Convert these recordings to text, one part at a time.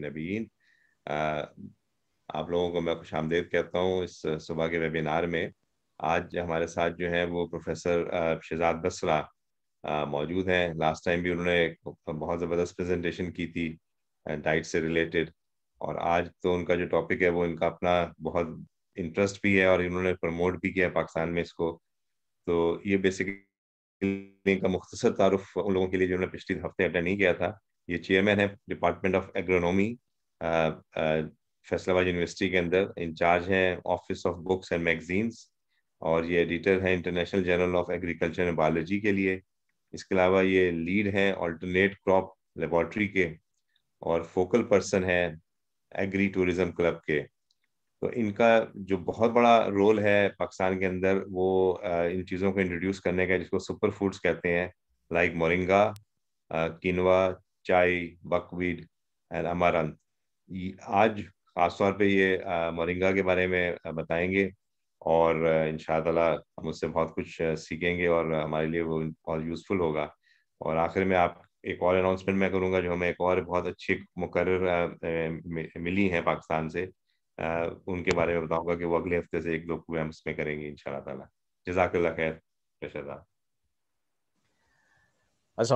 नबीन आप लोगों को मैं खुश आमदेद कहता हूँ इस सुबह के वेबिनार में आज हमारे साथ जो है वो प्रोफेसर शहजाद बसरा मौजूद हैं लास्ट टाइम भी उन्होंने बहुत ज़बरदस्त प्रेजेंटेशन की थी डाइट से रिलेटेड और आज तो उनका जो टॉपिक है वो इनका अपना बहुत इंटरेस्ट भी है और इन्होंने प्रमोट भी किया है पाकिस्तान में इसको तो ये बेसिकली इनका मुख्तर तारफ़ उन लोगों के लिए जिन्होंने पिछले हफ्ते अटेंड नहीं किया था ये चेयरमैन है department of agronomy Faisalabad university के अंदर इंचार्ज हैं office of books and magazines और ये एडिटर हैं international journal of agriculture and biology के लिए इसके अलावा ये लीड हैं ऑल्टरनेट क्रॉप लेबॉर्ट्री के और फोकल पर्सन है एग्री टूरिज्म क्लब के तो इनका जो बहुत बड़ा रोल है पाकिस्तान के अंदर वो uh, इन चीज़ों को इंट्रोड्यूस करने का जिसको सुपर फूड्स कहते हैं लाइक मोरिंगा किनवा चाय बकवीड एंड अमारंथ आज खासतौर पे ये मोरिंगा के बारे में बताएंगे और इन हम उससे बहुत कुछ सीखेंगे और हमारे लिए वो बहुत यूज़फुल होगा और आखिर में आप एक और अनाउंसमेंट मैं करूंगा जो हमें एक और बहुत अच्छी मुकर मिली हैं पाकिस्तान से उनके बारे में बताऊंगा कि वो अगले हफ्ते से एक दो प्रोग्राम उसमें करेंगे इन शाह जजाकल्ला खैर अस्सलाम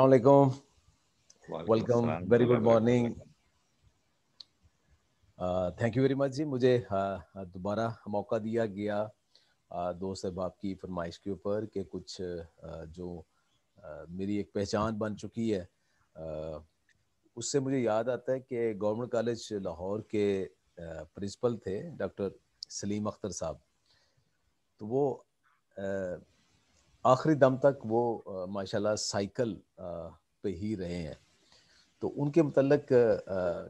वालेकुम welcome very good morning thank you very much जी मुझे uh, uh, दोबारा मौका दिया गया uh, दोस्त अहबाब की फरमाइश के ऊपर के कुछ uh, जो uh, मेरी एक पहचान बन चुकी है uh, उससे मुझे याद आता है कि गवर्नमेंट कॉलेज लाहौर के प्रिंसिपल थे डॉक्टर सलीम अख्तर साहब तो वो आखिरी दम तक वो माशाल्लाह साइकिल पे ही रहे हैं तो उनके मतलब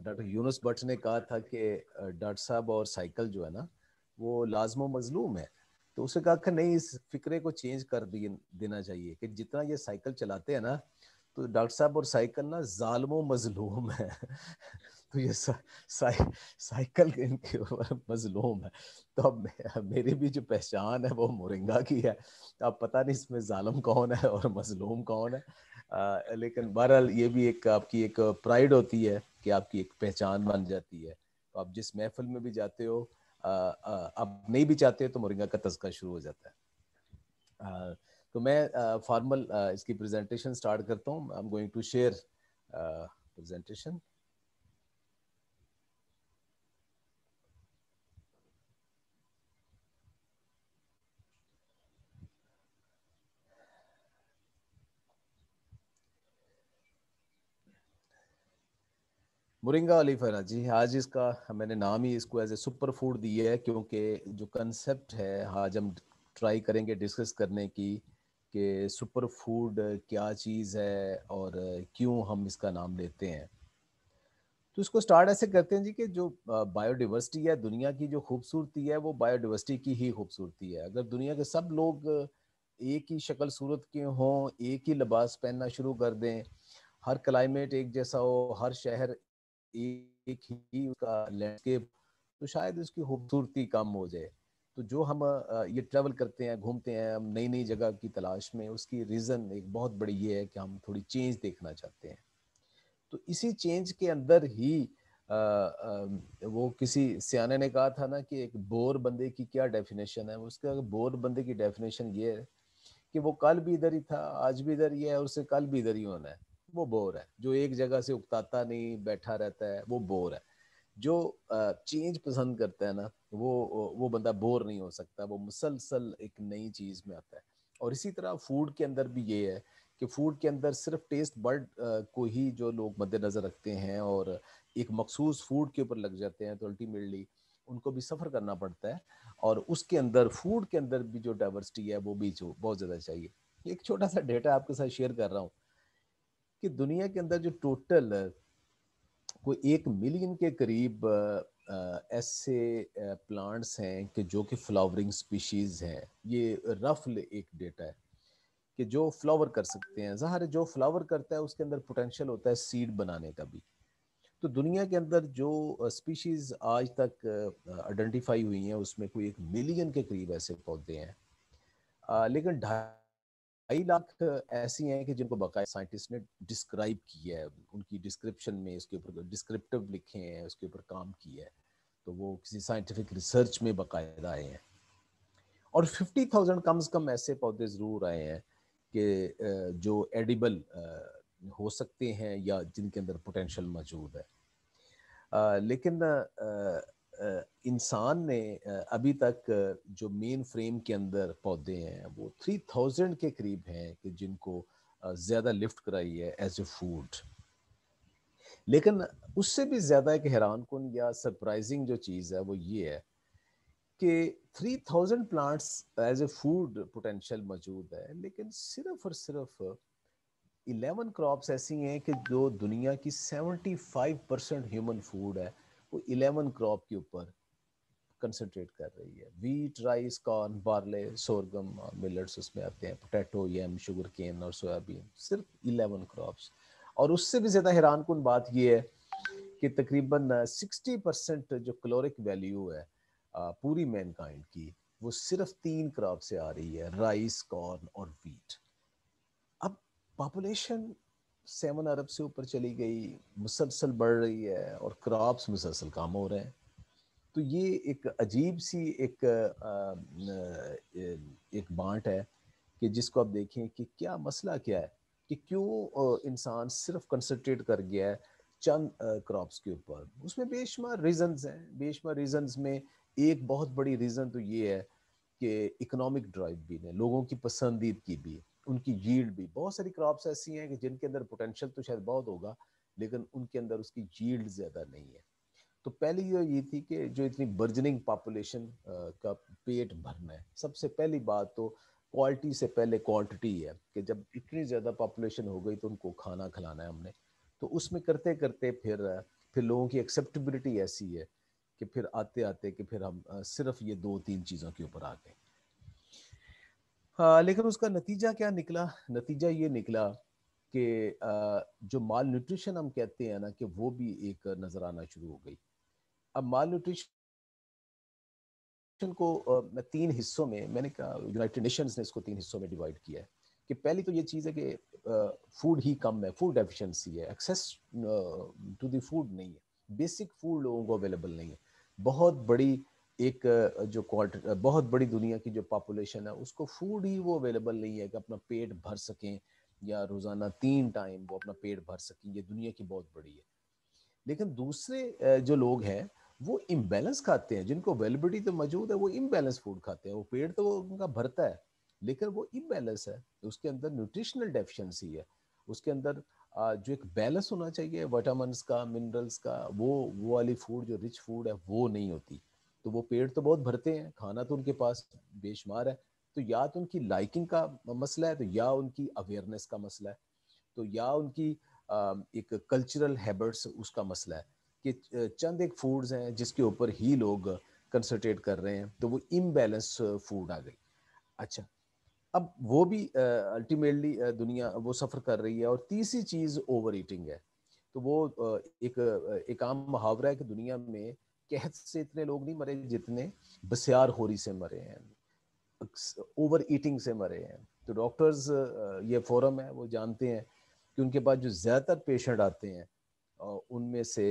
डॉक्टर यूनुस भट्ट ने कहा था कि डॉक्टर साहब और साइकिल जो है ना वो लाजमो मजलूम है तो उसने कहा कि नहीं इस फिक्रे को चेंज कर देना चाहिए कि जितना ये साइकिल चलाते हैं ना तो डॉक्टर साहब और साइकिल ना जालमो मजलूम है तो ये साइकिल इनके मजलूम है तो अब मेरी भी जो पहचान है वो मोरिंगा की है अब तो पता नहीं इसमें जालम कौन है और मजलूम कौन है आ, लेकिन बहरहाल ये भी एक आपकी एक प्राइड होती है कि आपकी एक पहचान बन जाती है तो आप जिस महफिल में भी जाते हो अब आप नहीं भी चाहते हो तो मोरिंगा का तस्का शुरू हो जाता है तो मैं फॉर्मल इसकी प्रेजेंटेशन स्टार्ट करता हूँ I am going to share presentation moringa oleifera जी आज इसका मैंने नाम ही इसको एज ए सुपर फूड दिया है क्योंकि जो कंसेप्ट है आज हम ट्राई करेंगे डिस्कस करने की कि सुपर फूड क्या चीज़ है और क्यों हम इसका नाम लेते हैं तो इसको स्टार्ट ऐसे करते हैं जी कि जो बायोडिवर्सिटी है दुनिया की जो खूबसूरती है वो बायोडिवर्सिटी की ही खूबसूरती है अगर दुनिया के सब लोग एक ही शक्ल सूरत के हों एक ही लिबास पहनना शुरू कर दें हर क्लाइमेट एक जैसा हो हर शहर एक ही उसका लैंडस्केप तो शायद उसकी खूबसूरती कम हो जाए तो जो हम ये ट्रेवल करते हैं घूमते हैं हम नई नई जगह की तलाश में उसकी रीज़न एक बहुत बड़ी ये है कि हम थोड़ी चेंज देखना चाहते हैं तो इसी चेंज के अंदर ही आ, आ, वो किसी सियाने ने कहा था ना कि एक बोर बंदे की क्या डेफिनेशन है उसका बोर बंदे की डेफिनेशन ये है कि वो कल भी इधर ही था आज भी इधर ही है और उसे कल भी इधर ही होना है वो बोर है जो एक जगह से उकताता नहीं बैठा रहता है वो बोर है जो चेंज पसंद करता है ना वो वो बंदा बोर नहीं हो सकता वो मुसलसल एक नई चीज़ में आता है और इसी तरह फूड के अंदर भी ये है कि फूड के अंदर सिर्फ टेस्ट बर्ड को ही जो लोग मद्देनज़र रखते हैं और एक मखसूस फूड के ऊपर लग जाते हैं तो अल्टीमेटली उनको भी सफ़र करना पड़ता है और उसके अंदर फूड के अंदर भी जो डाइवर्सिटी है वो भी जो बहुत ज़्यादा चाहिए एक छोटा सा डेटा आपके साथ शेयर कर रहा हूँ कि दुनिया के अंदर जो टोटल कोई एक मिलियन के करीब ऐसे प्लांट्स हैं कि जो कि फ्लावरिंग स्पीशीज़ हैं ये रफल एक डेटा है कि जो फ्लावर कर सकते हैं ज़ाहिर जो फ्लावर करता है उसके अंदर पोटेंशियल होता है सीड बनाने का भी तो दुनिया के अंदर जो स्पीशीज़ आज तक आइडेंटिफाई हुई हैं उसमें कोई एक मिलियन के करीब ऐसे पौधे हैं लेकिन ढाई कई लाख ऐसी हैं कि जिनको बकाया साइंटिस्ट ने डिस्क्राइब किया है उनकी डिस्क्रिप्शन में इसके ऊपर डिस्क्रिप्टिव लिखे हैं उसके ऊपर काम किया है तो वो किसी साइंटिफिक रिसर्च में बाकायदा आए हैं और फिफ्टी थाउजेंड कम से कम ऐसे पौधे ज़रूर आए हैं कि जो एडिबल हो सकते हैं या जिनके अंदर पोटेंशल मौजूद है लेकिन इंसान ने अभी तक जो मेन फ्रेम के अंदर पौधे हैं वो थ्री थाउजेंड के करीब हैं कि जिनको ज़्यादा लिफ्ट कराई है एज ए फूड लेकिन उससे भी ज़्यादा एक हैरान कन या सरप्राइजिंग जो चीज़ है वो ये है कि three thousand plants as a food potential मौजूद है लेकिन सिर्फ और सिर्फ इलेवन क्रॉप्स ऐसी हैं कि जो दुनिया की फाइव परसेंट ह्यूमन फूड है वो इलेवन क्रॉप के ऊपर कंसंट्रेट कर रही है wheat rice corn barley sorghum और मिलट्स उसमें आते हैं पोटैटो यम शुगर केन और सोयाबीन सिर्फ इलेवन क्रॉप्स और उससे भी ज़्यादा हैरान कन बात यह है कि तकरीबन सिक्सटी परसेंट जो क्लोरिक वैल्यू है पूरी मैनकाइंड की वो सिर्फ तीन क्रॉप से आ रही है राइस कॉर्न और वीट अब पॉपुलेशन सेवन अरब से ऊपर चली गई मुसलसल बढ़ रही है और क्रॉप्स मुसलसल काम हो रहे हैं तो ये एक अजीब सी एक एक बांट है कि जिसको आप देखें कि क्या मसला क्या है कि क्यों इंसान सिर्फ कंसनट्रेट कर गया है चंद क्रॉप्स के ऊपर उसमें बेशुमार रीजंस हैं बेशुमार रीजंस में एक बहुत बड़ी रीज़न तो ये है कि इकोनॉमिक ड्राइव भी ने लोगों की पसंदीदगी की भी उनकी जीड भी बहुत सारी क्रॉप्स ऐसी हैं कि जिनके अंदर पोटेंशियल तो शायद बहुत होगा लेकिन उनके अंदर उसकी जीड ज़्यादा नहीं है तो पहली जो ये थी कि जो इतनी बर्जनिंग पॉपुलेशन का पेट भरना है सबसे पहली बात तो क्वालिटी से पहले क्वांटिटी है कि जब इतनी ज़्यादा पॉपुलेशन हो गई तो उनको खाना खिलाना है हमने तो उसमें करते करते फिर फिर लोगों की एक्सेप्टेबिलिटी ऐसी है कि फिर आते आते कि फिर हम सिर्फ ये दो तीन चीज़ों के ऊपर आ गए हाँ, लेकिन उसका नतीजा क्या निकला नतीजा ये निकला कि जो माल न्यूट्रिशन हम कहते हैं ना कि वो भी एक नजर आना शुरू हो गई अब माल न्यूट्रिशन को मैं तीन हिस्सों में मैंने कहा यूनाइटेड नेशंस ने इसको तीन हिस्सों में डिवाइड किया है कि पहली तो ये चीज़ है कि फूड ही कम है फूड डेफिशिएंसी है एक्सेस टू द फूड नहीं है बेसिक फूड लोगों को अवेलेबल नहीं है बहुत बड़ी एक जो क्वार्टर बहुत बड़ी दुनिया की जो पॉपुलेशन है उसको फूड ही वो अवेलेबल नहीं है कि अपना पेट भर सकें या रोज़ाना तीन टाइम वो अपना पेट भर सकें ये दुनिया की बहुत बड़ी है लेकिन दूसरे जो लोग हैं वो इम्बेलेंस खाते हैं जिनको अवेलेबिलिटी तो मौजूद है वो इम्बेलेंस फूड खाते हैं वो पेट तो उनका भरता है लेकिन वो इम्बेलेंस है उसके अंदर न्यूट्रिशनल डेफिशिएंसी है उसके अंदर जो एक बैलेंस होना चाहिए वाइटामस का मिनरल्स का वो वो वाली फूड जो रिच फूड है वो नहीं होती तो वो पेड़ तो बहुत भरते हैं खाना तो उनके पास बेशुमार है तो या तो उनकी लाइकिंग का मसला है तो या उनकी अवेयरनेस का मसला है तो या उनकी एक कल्चरल हैबिट्स उसका मसला है कि चंद एक फूड्स हैं जिसके ऊपर ही लोग कंसनट्रेट कर रहे हैं तो वो इम्बेलेंस फूड आ गई अच्छा अब वो भी अल्टीमेटली दुनिया वो सफ़र कर रही है और तीसरी चीज़ ओवर ईटिंग है तो वो एक एक आम मुहावरा है कि दुनिया में कैद से इतने लोग नहीं मरे जितने बसियार होरी से मरे हैं ओवर ईटिंग से मरे हैं तो डॉक्टर्स ये फोरम है वो जानते हैं कि उनके पास जो ज़्यादातर पेशेंट आते हैं उनमें से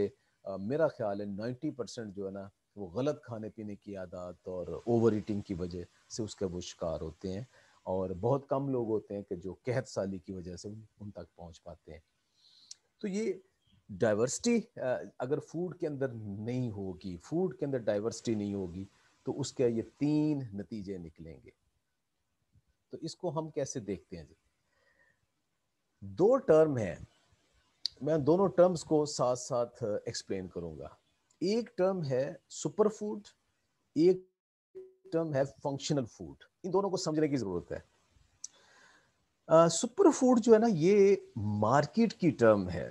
मेरा ख्याल है नाइन्टी परसेंट जो है ना वो गलत खाने पीने की आदत और ओवर ईटिंग की वजह से उसके वो शिकार होते हैं और बहुत कम लोग होते हैं कि जो कहत साली की वजह से उन तक पहुंच पाते हैं तो ये डाइवर्सिटी uh, अगर फूड के अंदर नहीं होगी फूड के अंदर डाइवर्सिटी नहीं होगी तो उसके ये तीन नतीजे निकलेंगे तो इसको हम कैसे देखते हैं जी दो टर्म है मैं दोनों टर्म्स को साथ साथ एक्सप्लेन करूंगा एक टर्म है सुपर फूड एक टर्म है फंक्शनल फूड इन दोनों को समझने की जरूरत है सुपर uh, फूड जो है ना ये मार्केट की टर्म है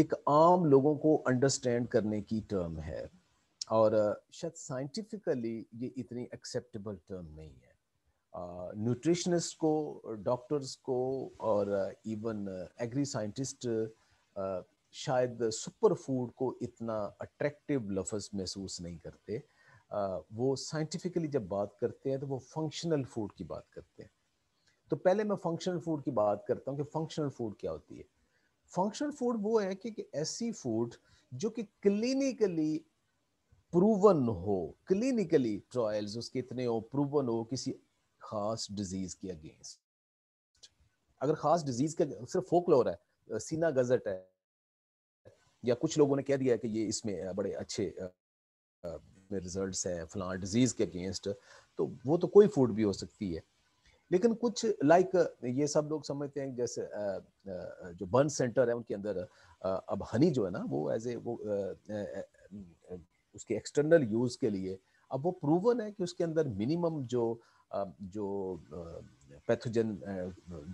एक आम लोगों को अंडरस्टैंड करने की टर्म है और शायद साइंटिफिकली ये इतनी एक्सेप्टेबल टर्म नहीं है न्यूट्रिशनिस्ट uh, को डॉक्टर्स को और इवन एग्री साइंटिस्ट शायद सुपर फूड को इतना अट्रैक्टिव लफज महसूस नहीं करते uh, वो साइंटिफिकली जब बात करते हैं तो वो फंक्शनल फूड की बात करते हैं तो पहले मैं फंक्शनल फूड की बात करता हूँ कि फंक्शनल फूड क्या होती है फंक्शनल फूड वो है कि, कि ऐसी फूड जो कि क्लिनिकली प्रूवन हो क्लिनिकली ट्रायल्स उसके इतने हो प्रूवन हो किसी खास डिजीज के अगेंस्ट अगर खास डिजीज का सिर्फ फोकलोर है सीना गजट है या कुछ लोगों ने कह दिया कि ये इसमें बड़े अच्छे रिजल्ट्स हैं फलां डिजीज के अगेंस्ट तो वो तो कोई फूड भी हो सकती है लेकिन कुछ लाइक ये सब लोग समझते हैं जैसे जो बर्न सेंटर है उनके अंदर अब हनी जो है ना वो एज ए वो उसके एक्सटर्नल यूज के लिए अब वो प्रूवन है कि उसके अंदर मिनिमम जो जो पैथोजन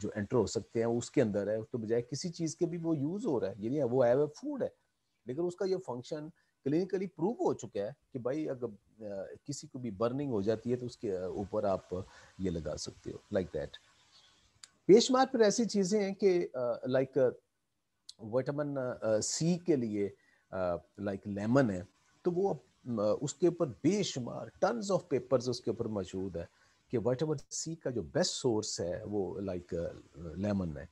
जो एंटर हो सकते हैं उसके अंदर है तो बजाय किसी चीज़ के भी वो यूज़ हो रहा है है वो एव फूड है लेकिन उसका ये फंक्शन क्लिनिकली प्रूव हो चुका है कि भाई अगर किसी को भी बर्निंग हो जाती है तो उसके ऊपर आप ये लगा सकते हो लाइक दैट पेशमार पर ऐसी चीजें हैं कि लाइक विटामिन सी के लिए लाइक लेमन है तो वो उसके ऊपर बेशुमार टन्स ऑफ पेपर्स उसके ऊपर मौजूद है कि विटामिन सी का जो बेस्ट सोर्स है वो लाइक लेमन है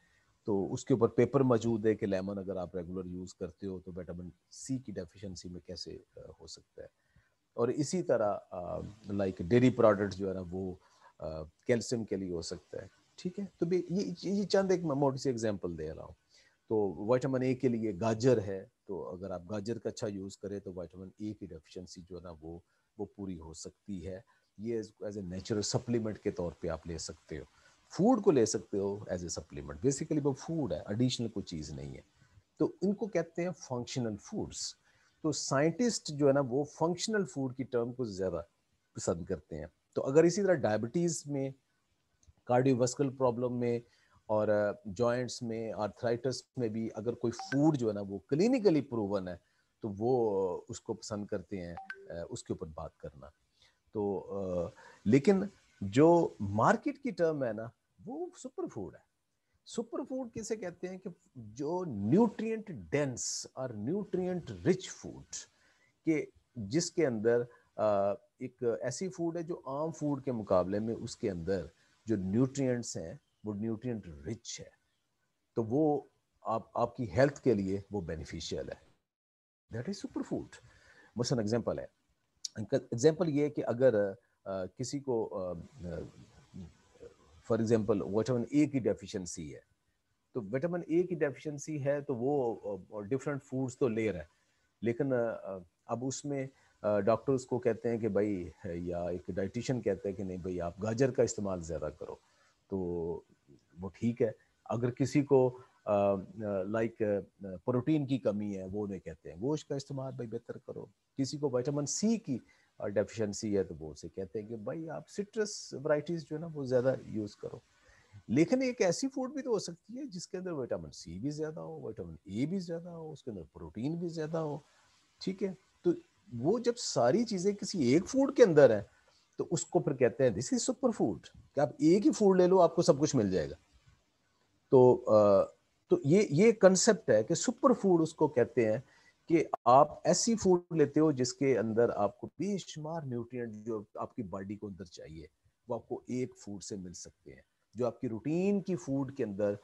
तो उसके ऊपर पेपर मौजूद है कि लेमन अगर आप रेगुलर यूज़ करते हो तो विटामिन सी की डेफिशिएंसी में कैसे हो सकता है और इसी तरह लाइक डेरी प्रोडक्ट्स जो है ना वो कैल्शियम के लिए हो सकता है ठीक है तो भी ये ये चंद एक मोटी सी एग्जाम्पल दे रहा हूँ तो वाइटामिन ए के लिए गाजर है तो अगर आप गाजर का अच्छा यूज़ करें तो वाइटामिन ए की डेफिशिएंसी जो है ना वो वो पूरी हो सकती है ये एज ए नेचुरल सप्लीमेंट के तौर पे आप ले सकते हो फूड को ले सकते हो एज ए सप्लीमेंट बेसिकली वो फूड है एडिशनल कोई चीज़ नहीं है तो इनको कहते हैं फंक्शनल फूड्स तो साइंटिस्ट जो है ना वो फंक्शनल फूड की टर्म को ज़्यादा पसंद करते हैं तो अगर इसी तरह डायबिटीज़ में कार्डियोवास्कुलर प्रॉब्लम में और जॉइंट्स में आर्थराइटिस में भी अगर कोई फूड जो है ना वो क्लिनिकली प्रूवन है तो वो उसको पसंद करते हैं उसके ऊपर बात करना तो लेकिन जो मार्केट की टर्म है ना वो सुपर फूड है सुपर फूड किसे कहते हैं कि जो न्यूट्रिएंट डेंस और न्यूट्रिएंट रिच फूड के जिसके अंदर एक ऐसी फूड है जो आम फूड के मुकाबले में उसके अंदर जो न्यूट्रिएंट्स हैं वो न्यूट्रिएंट रिच है तो वो आप आपकी हेल्थ के लिए वो बेनिफिशियल है दैट इज सुपर फूड मसलन एग्जांपल है एग्जांपल ये है कि अगर आ, किसी को आ, फॉर एग्जाम्पल विटामिन ए की डेफिशिएंसी है तो विटामिन ए की डेफिशिएंसी है तो वो डिफरेंट फूड्स तो ले रहा है लेकिन अब उसमें डॉक्टर्स को कहते हैं कि भाई या एक डाइटिशियन कहते हैं कि नहीं भाई आप गाजर का इस्तेमाल ज़्यादा करो तो वो ठीक है अगर किसी को लाइक प्रोटीन की कमी है वो नहीं कहते हैं गोश्त का इस्तेमाल भाई बेहतर करो किसी को विटामिन सी की डेफिशिएंसी है तो वो उसे कहते हैं कि भाई आप सिट्रस वराइटीज़ जो है ना वो ज़्यादा यूज़ करो लेकिन एक ऐसी फूड भी तो हो सकती है जिसके अंदर विटामिन सी भी ज़्यादा हो विटामिन ए भी ज़्यादा हो उसके अंदर प्रोटीन भी ज़्यादा हो ठीक है तो वो जब सारी चीज़ें किसी एक फूड के अंदर है तो उसको फिर कहते हैं दिस इज सुपर फूड कि आप एक ही फूड ले लो आपको सब कुछ मिल जाएगा तो आ, तो ये ये कंसेप्ट है कि सुपर फूड उसको कहते हैं कि आप ऐसी फूड लेते हो जिसके अंदर आपको बेशुमार न्यूट्रिएंट जो आपकी बॉडी को अंदर चाहिए वो आपको एक फूड से मिल सकते हैं जो आपकी रूटीन की फूड के अंदर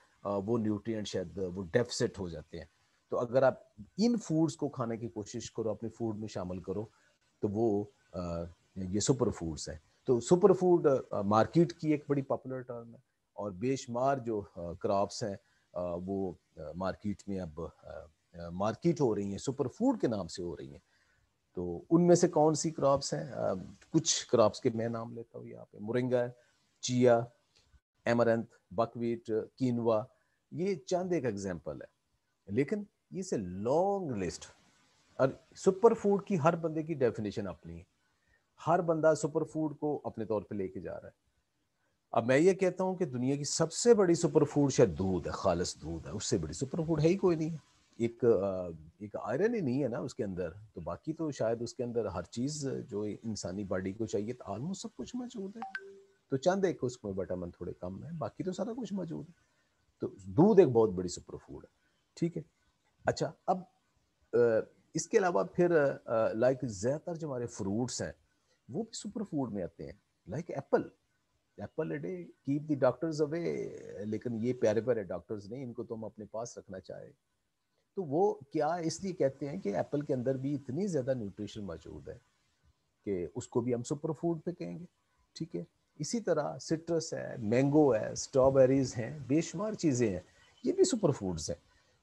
वो न्यूट्रिएंट शायद वो डेफिसिट हो जाते हैं तो अगर आप इन फूड्स को खाने की कोशिश करो अपने फूड में शामिल करो तो वो ये सुपर फूड्स हैं तो सुपर फूड मार्केट की एक बड़ी पॉपुलर टर्म है और बेशुमार जो क्रॉप्स हैं वो मार्केट में अब मार्केट हो रही हैं सुपर फूड के नाम से हो रही हैं तो उनमें से कौन सी क्रॉप्स हैं कुछ क्रॉप्स के मैं नाम लेता हूँ यहाँ पे मुरिंगा चिया एमरंथ बकवीट कीनवा ये चंद एक एग्जाम्पल है लेकिन ये से लॉन्ग लिस्ट और सुपर फूड की हर बंदे की डेफिनेशन अपनी है हर बंदा सुपर फूड को अपने तौर पे लेके जा रहा है अब मैं ये कहता हूँ कि दुनिया की सबसे बड़ी सुपर फूड शायद दूध है खालस दूध है उससे बड़ी सुपर फूड है ही कोई नहीं है एक एक आयरन ही नहीं है ना उसके अंदर तो बाकी तो शायद उसके अंदर हर चीज जो इंसानी बॉडी को चाहिए तो ऑलमोस्ट सब कुछ मौजूद है तो चंद एक उसमें विटामिन थोड़े कम है बाकी तो सारा कुछ मौजूद है तो दूध एक बहुत बड़ी सुपर फूड है ठीक है अच्छा अब इसके अलावा फिर लाइक ज़्यादातर जो हमारे फ्रूट्स हैं वो भी सुपर फूड में आते हैं like apple apple a day keep the doctors away लेकिन ये प्यारे प्यारे डॉक्टर्स नहीं इनको तो हम अपने पास रखना चाहें तो वो क्या इसलिए कहते हैं कि एप्पल के अंदर भी इतनी ज़्यादा न्यूट्रिशन मौजूद है कि उसको भी हम सुपर फूड पे कहेंगे ठीक है इसी तरह सिट्रस है मैंगो है स्ट्रॉबेरीज हैं बेशुमार चीज़ें हैं ये भी सुपर फूड्स हैं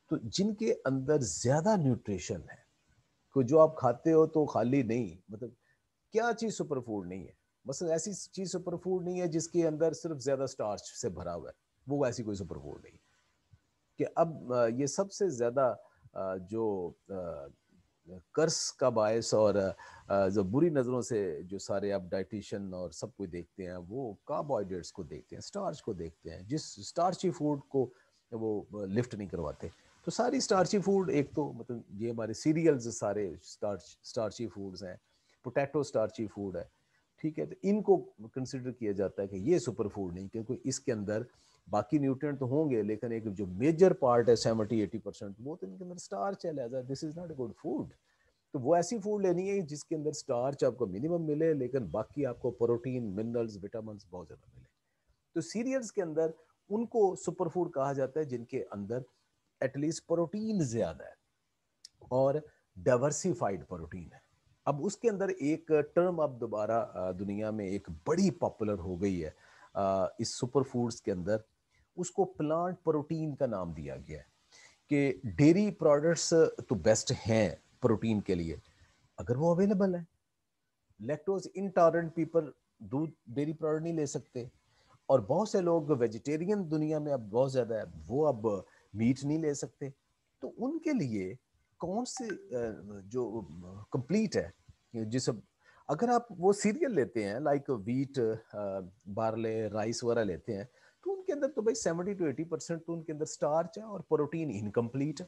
तो जिनके अंदर ज़्यादा न्यूट्रिशन है को जो आप खाते हो तो खाली नहीं मतलब क्या चीज़ सुपर फूड नहीं है बस ऐसी चीज़ सुपर फूड नहीं है जिसके अंदर सिर्फ ज़्यादा स्टार्च से भरा हुआ है वो ऐसी कोई सुपर फूड नहीं कि अब ये सबसे ज़्यादा जो कर्स का बायस और जो बुरी नज़रों से जो सारे आप डाइटिशन और सब कुछ देखते हैं वो कार्बोहाइड्रेट्स को देखते हैं स्टार्च को देखते हैं जिस स्टार्ची फूड को वो लिफ्ट नहीं करवाते तो सारी स्टार्ची फूड एक तो मतलब ये हमारे सीरियल्स सारे स्टार्च स्टार्ची फूड्स हैं पोटैटो स्टार्ची फूड है ठीक है तो इनको कंसिडर किया जाता है कि ये सुपर फूड नहीं क्योंकि इसके अंदर बाकी न्यूट्रिएंट तो होंगे लेकिन एक जो मेजर पार्ट है सेवेंटी एटी परसेंट वो तो इनके अंदर स्टार्च है लिहाजा this is not a good food तो वो ऐसी फूड लेनी है जिसके अंदर स्टार्च आपको मिनिमम मिले लेकिन बाकी आपको प्रोटीन मिनरल्स विटामिन बहुत ज़्यादा मिले तो सीरियल्स के अंदर उनको सुपर फूड कहा जाता है जिनके अंदर एटलीस्ट प्रोटीन ज़्यादा है और डाइवर्सिफाइड प्रोटीन है अब उसके अंदर एक टर्म अब दोबारा दुनिया में एक बड़ी पॉपुलर हो गई है इस सुपर फूड्स के अंदर उसको प्लांट प्रोटीन का नाम दिया गया है कि डेयरी प्रोडक्ट्स तो बेस्ट हैं प्रोटीन के लिए अगर वो अवेलेबल है लैक्टोज इनटॉलरेंट पीपल दूध डेयरी प्रोडक्ट नहीं ले सकते और बहुत से लोग वेजिटेरियन दुनिया में अब बहुत ज़्यादा है वो अब मीट नहीं ले सकते तो उनके लिए कौन से जो कंप्लीट है जिस अगर आप वो सीरियल लेते हैं लाइक वीट बारले राइस वगैरह लेते हैं तो उनके अंदर तो भाई सेवेंटी टू एटी परसेंट तो उनके अंदर स्टार्च है और प्रोटीन इनकम्प्लीट है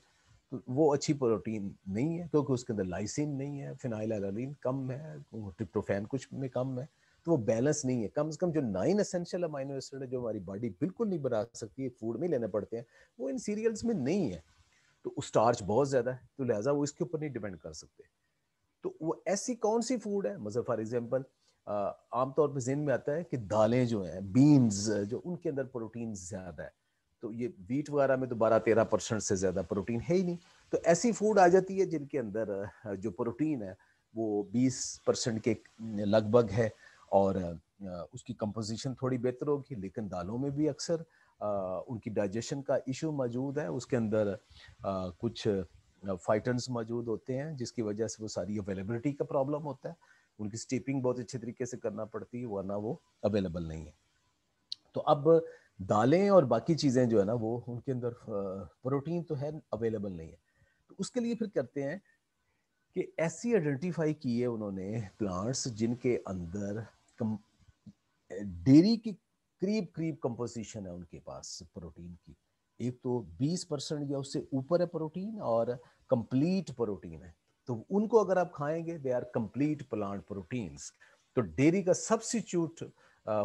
तो वो अच्छी प्रोटीन नहीं है क्योंकि उसके अंदर लाइसिन नहीं है फिनाइल एलालीन कम है ट्रिप्टोफैन कुछ में कम है तो वो बैलेंस नहीं है कम से कम जो नाइन असेंशियल अमाइनो एसिड है जो हमारी बॉडी बिल्कुल नहीं बना सकती है फूड में लेने पड़ते हैं वो इन सीरियल्स में नहीं है तो स्टार्च बहुत ज़्यादा है तो लिहाजा वो इसके ऊपर नहीं डिपेंड कर सकते तो वो ऐसी कौन सी फूड है मतलब फॉर एग्जाम्पल आमतौर पर जहन में आता है कि दालें जो हैं बीन्स जो उनके अंदर प्रोटीन ज़्यादा है तो ये वीट वगैरह में तो बारह तेरह परसेंट से ज़्यादा प्रोटीन है ही नहीं तो ऐसी फूड आ जाती है जिनके अंदर जो प्रोटीन है वो बीस परसेंट के लगभग है और उसकी कंपोजिशन थोड़ी बेहतर होगी लेकिन दालों में भी अक्सर उनकी डाइजेशन का इशू मौजूद है उसके अंदर कुछ फाइटन्स मौजूद होते हैं जिसकी वजह से वो सारी अवेलेबिलिटी का प्रॉब्लम होता है उनकी स्टेपिंग बहुत अच्छे तरीके से करना पड़ती है वरना वो अवेलेबल नहीं है तो अब दालें और बाकी चीज़ें जो है ना वो उनके अंदर प्रोटीन तो है अवेलेबल नहीं है तो उसके लिए फिर करते हैं कि ऐसी आइडेंटिफाई की है उन्होंने प्लांट्स जिनके अंदर कम डेरी की करीब करीब कंपोजिशन है उनके पास प्रोटीन की एक तो 20 परसेंट या उससे ऊपर है प्रोटीन और कंप्लीट प्रोटीन है तो उनको अगर आप खाएंगे they are complete plant proteins तो डेयरी का सब्सिट्यूट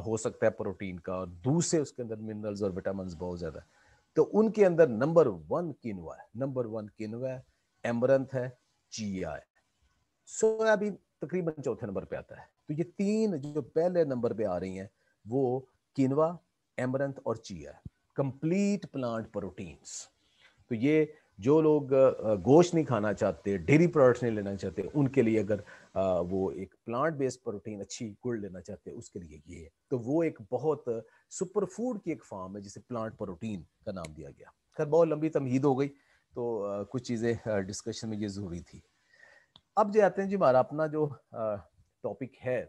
हो सकता है प्रोटीन का और दूसरे उसके अंदर मिनरल्स और विटामिन बहुत ज़्यादा तो उनके अंदर नंबर वन किनवा है नंबर वन किनवा है एमरंथ है चिया है सोयाबीन तकरीबन चौथे नंबर पे आता है तो ये तीन जो पहले नंबर पे आ रही हैं वो किनवा एमरंथ और चिया कंप्लीट प्लांट प्रोटीन्स तो ये जो लोग गोश्त नहीं खाना चाहते डेयरी प्रोडक्ट्स नहीं लेना चाहते उनके लिए अगर वो एक प्लांट बेस्ड प्रोटीन अच्छी गुड़ लेना चाहते हैं उसके लिए ये है तो वो एक बहुत सुपर फूड की एक फार्म है जिसे प्लांट प्रोटीन का नाम दिया गया खैर बहुत लंबी तमहीद हो गई तो कुछ चीज़ें डिस्कशन में ये ज़रूरी थी अब जो आते हैं जी हमारा अपना जो टॉपिक है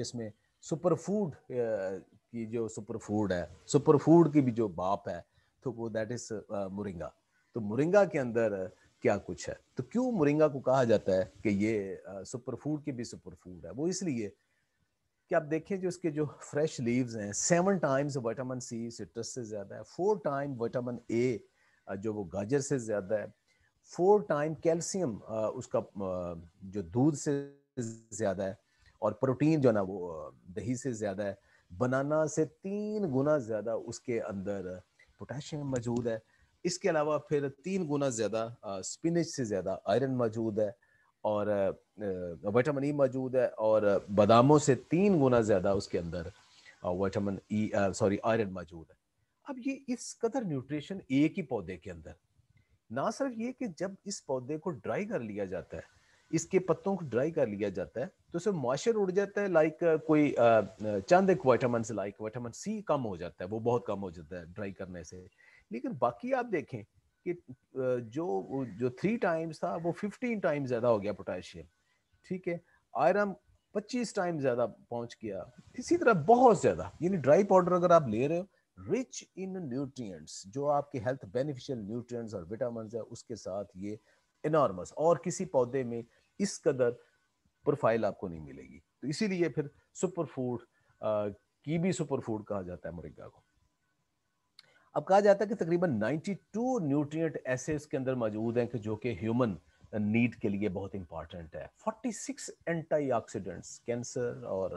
जिसमें सुपर फूड की जो सुपर फूड है सुपर फूड की भी जो बाप है तो वो दैट इज़ मुरिंगा तो मुरिंगा के अंदर क्या कुछ है तो क्यों मुरिंगा को कहा जाता है कि ये सुपर फूड के भी सुपर फूड है वो इसलिए कि आप देखें जो इसके जो फ्रेश लीव्स हैं seven times vitamin C citrus से ज़्यादा है फोर टाइम विटामिन ए जो वो गाजर से ज़्यादा है फोर टाइम कैल्शियम उसका जो दूध से ज़्यादा है और प्रोटीन जो है ना वो दही से ज़्यादा है बनाना से तीन गुना ज़्यादा उसके अंदर पोटेशियम मौजूद है इसके अलावा फिर तीन गुना ज़्यादा स्पिनच से ज़्यादा आयरन मौजूद है और वाइटामिन ई e मौजूद है और बादामों से तीन गुना ज़्यादा उसके अंदर वाइटामिन ई सॉरी आयरन मौजूद है अब ये इस कदर न्यूट्रिशन एक ही पौधे के अंदर ना सिर्फ ये कि जब इस पौधे को ड्राई कर लिया जाता है इसके पत्तों को ड्राई कर लिया जाता है तो उसे मॉइस्चर उड़ जाता है लाइक कोई चंद एक वाइटामिन से लाइक वाइटामिन सी कम हो जाता है वो बहुत कम हो जाता है ड्राई करने से लेकिन बाकी आप देखें कि जो जो थ्री टाइम्स था वो फिफ्टीन टाइम्स ज़्यादा हो गया पोटाशियम ठीक है आयरन पच्चीस टाइम ज़्यादा पहुंच गया इसी तरह बहुत ज़्यादा यानी ड्राई पाउडर अगर आप ले रहे हो रिच इन न्यूट्रिएंट्स जो आपके हेल्थ बेनिफिशियल न्यूट्रिएंट्स और विटामिन है उसके साथ ये इनॉर्मस और किसी पौधे में इस कदर प्रोफाइल आपको नहीं मिलेगी तो इसीलिए फिर सुपर फूड की भी सुपर फूड कहा जाता है मुर्गा को अब कहा जाता है कि तकरीबन 92 न्यूट्रिएंट ऐसे इसके अंदर मौजूद हैं कि जो कि ह्यूमन नीड के लिए बहुत इंपॉर्टेंट है 46 एंटीऑक्सीडेंट्स कैंसर और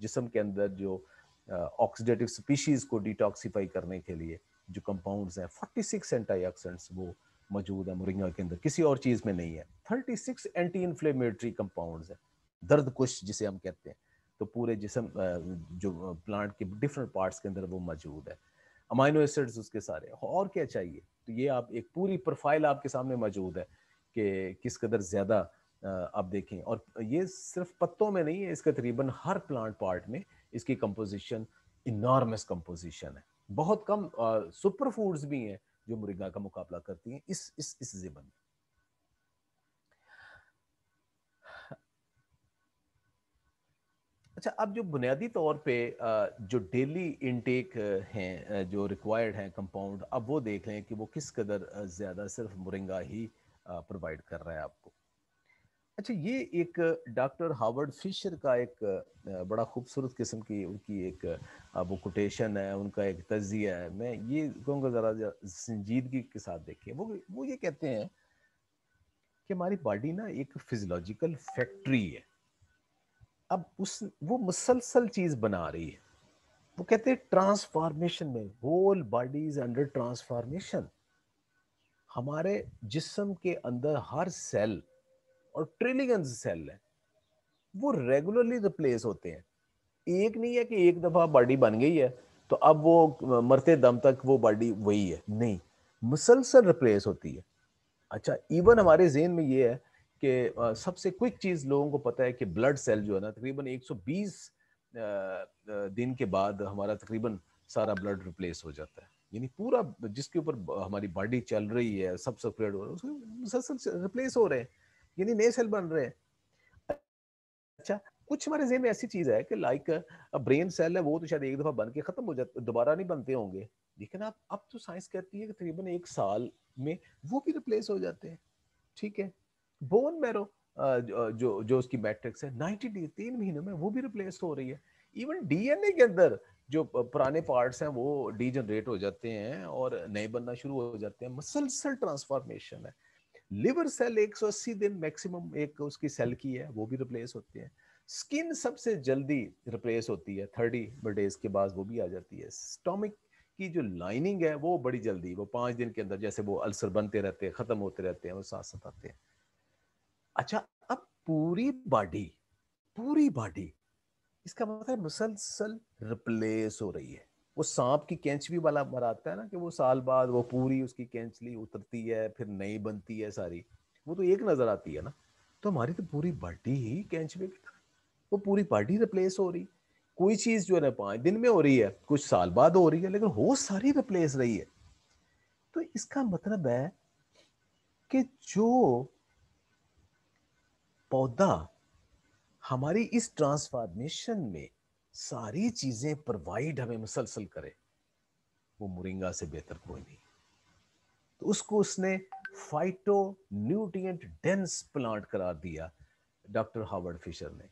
जिसम के अंदर जो ऑक्सीडेटिव uh, स्पीशीज़ को डिटॉक्सीफाई करने के लिए जो कंपाउंड्स हैं 46 एंटीऑक्सीडेंट्स वो मौजूद है मुरिंगा के अंदर किसी और चीज़ में नहीं है thirty six anti inflammatory compound है दर्द कुश जिसे हम कहते हैं तो पूरे जिसम जो प्लांट के डिफरेंट पार्ट्स के अंदर वो मौजूद है अमाइनो एसिड्स उसके सारे और क्या चाहिए तो ये आप एक पूरी प्रोफाइल आपके सामने मौजूद है कि किस कदर ज़्यादा आप देखें और ये सिर्फ पत्तों में नहीं है इसका तकरीबन हर प्लांट पार्ट में इसकी कंपोजिशन इनॉर्मस कंपोजिशन है बहुत कम सुपर फूड्स भी हैं जो मुर्गा का मुकाबला करती हैं इस इस इस जिमन में अच्छा अब जो बुनियादी तौर पे जो डेली इनटेक हैं जो रिक्वायर्ड हैं कंपाउंड अब वो देख लें कि वो किस कदर ज़्यादा सिर्फ मुरिंगा ही प्रोवाइड कर रहा है आपको अच्छा ये एक डॉक्टर हावर्ड फिशर का एक बड़ा खूबसूरत किस्म की उनकी एक वो कोटेशन है उनका एक तजिया है मैं ये कहूँगा ज़रा संजीदगी के साथ देखिए वो वो ये कहते हैं कि हमारी बॉडी ना एक फिजोलॉजिकल फैक्ट्री है अब उस वो मुसलसल चीज़ बना रही है वो कहते हैं ट्रांसफॉर्मेशन में whole body is under transformation हमारे जिस्म के अंदर हर सेल और ट्रिलियन सेल है वो रेगुलरली रिप्लेस होते हैं एक नहीं है कि एक दफ़ा बॉडी बन गई है तो अब वो मरते दम तक वो बॉडी वही है नहीं मुसलसल रिप्लेस होती है अच्छा इवन हमारे जेन में ये है कि सबसे क्विक चीज़ लोगों को पता है कि ब्लड सेल जो है ना तकरीबन 120 दिन के बाद हमारा तकरीबन सारा ब्लड रिप्लेस हो जाता है यानी पूरा जिसके ऊपर हमारी बॉडी चल रही है सब सप्रेड हो रहा है मुसलसल रिप्लेस हो रहे हैं यानी नए सेल बन रहे हैं अच्छा कुछ हमारे जेहन में ऐसी चीज़ है कि लाइक ब्रेन सेल है वो तो शायद एक दफ़ा बन के ख़त्म हो जाते दोबारा नहीं बनते होंगे लेकिन आप अब तो साइंस कहती है कि तकरीबन एक साल में वो भी रिप्लेस हो जाते हैं ठीक है बोन मैरो uh, uh, जो जो उसकी मैट्रिक्स है नाइनटी डे तीन महीनों में वो भी रिप्लेस हो रही है इवन डीएनए के अंदर जो पुराने पार्ट्स हैं वो डीजनरेट हो जाते हैं और नए बनना शुरू हो जाते हैं मसलसल ट्रांसफॉर्मेशन है लिवर सेल 180 दिन मैक्सिमम एक उसकी सेल की है वो भी रिप्लेस होते हैं स्किन सबसे जल्दी रिप्लेस होती है थर्टी डेज के बाद वो भी आ जाती है स्टोमिक की जो लाइनिंग है वो बड़ी जल्दी वो पाँच दिन के अंदर जैसे वो अल्सर बनते रहते हैं ख़त्म होते रहते हैं वो साथ आते हैं अच्छा अब पूरी बॉडी पूरी बॉडी इसका मतलब मुसलसल रिप्लेस हो रही है वो सांप की कैंचवी वाला मरा है ना कि वो साल बाद वो पूरी उसकी कैंचली उतरती है फिर नई बनती है सारी वो तो एक नजर आती है ना तो हमारी तो पूरी बॉडी ही कैंचवे की तरह वो पूरी बॉडी रिप्लेस हो रही कोई चीज जो है ना पाँच दिन में हो रही है कुछ साल बाद हो रही है लेकिन हो सारी रिप्लेस रही है तो इसका मतलब है कि जो पौधा हमारी इस ट्रांसफॉर्मेशन में सारी चीजें प्रोवाइड हमें मुसलसल करे वो मुरिंगा से बेहतर कोई नहीं तो उसको उसने फाइटो न्यूट्रिएंट डेंस प्लांट करार दिया डॉक्टर हार्वर्ड फिशर ने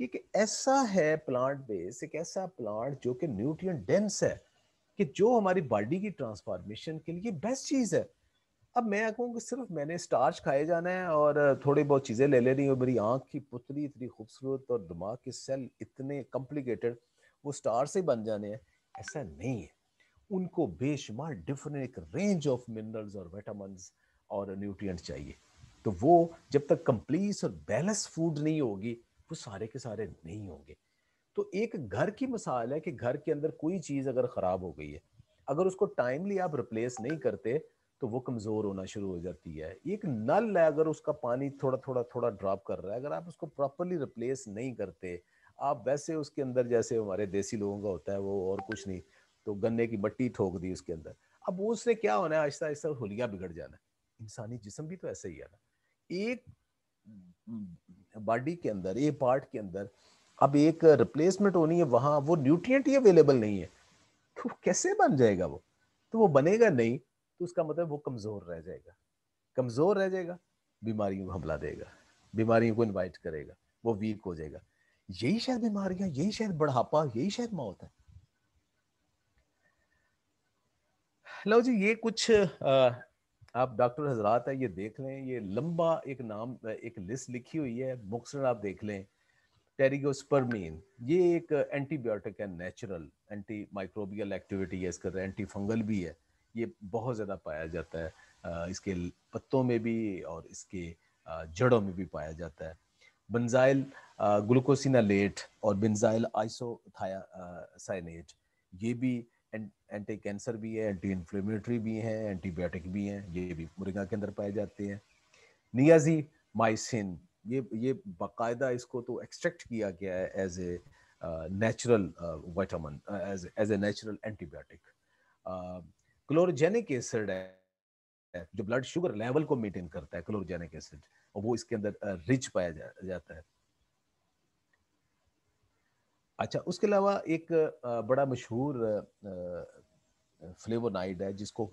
कि एक ऐसा है प्लांट बेस एक ऐसा प्लांट जो कि न्यूट्रिएंट डेंस है कि जो हमारी बॉडी की ट्रांसफॉर्मेशन के लिए बेस्ट चीज है अब मैं कहूँ कि सिर्फ मैंने स्टार्च खाए जाना है और थोड़ी बहुत चीज़ें ले लेनी है मेरी आँख की पुतली इतनी खूबसूरत और दिमाग के सेल इतने कॉम्प्लिकेटेड वो स्टार से बन जाने हैं ऐसा नहीं है उनको बेशुमार डिफरेंट एक रेंज ऑफ मिनरल्स और विटामिन और न्यूट्रिएंट चाहिए तो वो जब तक कम्प्लीस और बैलेंस फूड नहीं होगी वो सारे के सारे नहीं होंगे तो एक घर की मिसाल है कि घर के अंदर कोई चीज़ अगर ख़राब हो गई है अगर उसको टाइमली आप रिप्लेस नहीं करते तो वो कमज़ोर होना शुरू हो जाती है एक नल है अगर उसका पानी थोड़ा थोड़ा थोड़ा ड्रॉप कर रहा है अगर आप उसको प्रॉपरली रिप्लेस नहीं करते आप वैसे उसके अंदर जैसे हमारे देसी लोगों का होता है वो और कुछ नहीं तो गन्ने की मट्टी ठोक दी उसके अंदर अब उससे उसने क्या होना है आहिस्ता आहिस्ता होलिया बिगड़ जाना है इंसानी जिसम भी तो ऐसा ही है ना एक बॉडी के अंदर एक पार्ट के अंदर अब एक रिप्लेसमेंट होनी है वहाँ वो न्यूट्रिएंट ही अवेलेबल नहीं है तो कैसे बन जाएगा वो तो वो बनेगा नहीं तो उसका मतलब वो कमज़ोर रह जाएगा कमज़ोर रह जाएगा बीमारियों को हमला देगा बीमारियों को इन्वाइट करेगा वो वीक हो जाएगा यही शायद बीमारियां यही शायद बढ़ापा यही शायद मौत है लो जी ये कुछ आ, आप डॉक्टर हजरात है ये देख लें ये लंबा एक नाम एक लिस्ट लिखी हुई है मुख्तर आप देख लें टेरिगोस्पर्मीन ये एक एंटीबायोटिक है नेचुरल एंटी माइक्रोबियल एक्टिविटी है इसका एंटी फंगल भी है ये बहुत ज़्यादा पाया जाता है इसके पत्तों में भी और इसके जड़ों में भी पाया जाता है बंजाइल ग्लूकोसिनालेट और बेंजाइल आइसोथायासाइनेट ये भी एंटी कैंसर भी है एंटी इन्फ्लेमेटरी भी हैं एंटीबायोटिक भी हैं ये भी मुर्गा के अंदर पाए जाते हैं नियाजी माइसिन ये ये बाकायदा इसको तो एक्सट्रैक्ट किया गया है as a natural vitamin as as a natural antibiotic chlorogenic acid है जो ब्लड शुगर लेवल को मेंटेन करता है क्लोरोजेनिक एसिड और वो इसके अंदर रिच पाया जा, जाता है अच्छा उसके अलावा एक बड़ा मशहूर फ्लेवोनाइड है जिसको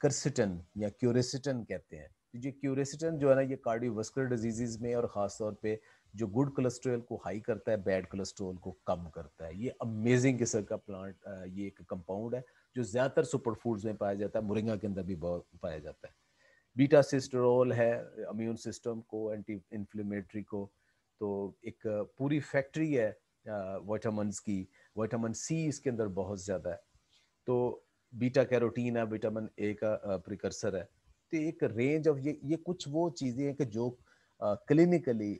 करसिटन या क्यूरेसिटन कहते हैं तो ये क्यूरेसिटन जो है ना ये कार्डियोवास्कुलर डिजीजेज में और ख़ास तौर पे जो गुड कोलेस्ट्रॉल को हाई करता है बैड कोलेस्ट्रॉल को कम करता है ये अमेजिंग किस्म का प्लांट ये एक कंपाउंड है जो ज़्यादातर सुपर फूड्स में पाया जाता है मुरंगा के अंदर भी बहुत पाया जाता है बीटा सिस्टरोल है अम्यून सिस्टम को एंटी इन्फ्लेमेटरी को तो एक पूरी फैक्ट्री है वाइटामस की वाइटामिन सी इसके अंदर बहुत ज़्यादा है तो बीटा कैरोटीन है विटामिन ए का प्रिकर्सर है तो एक रेंज ऑफ ये ये कुछ वो चीज़ें हैं कि जो क्लिनिकली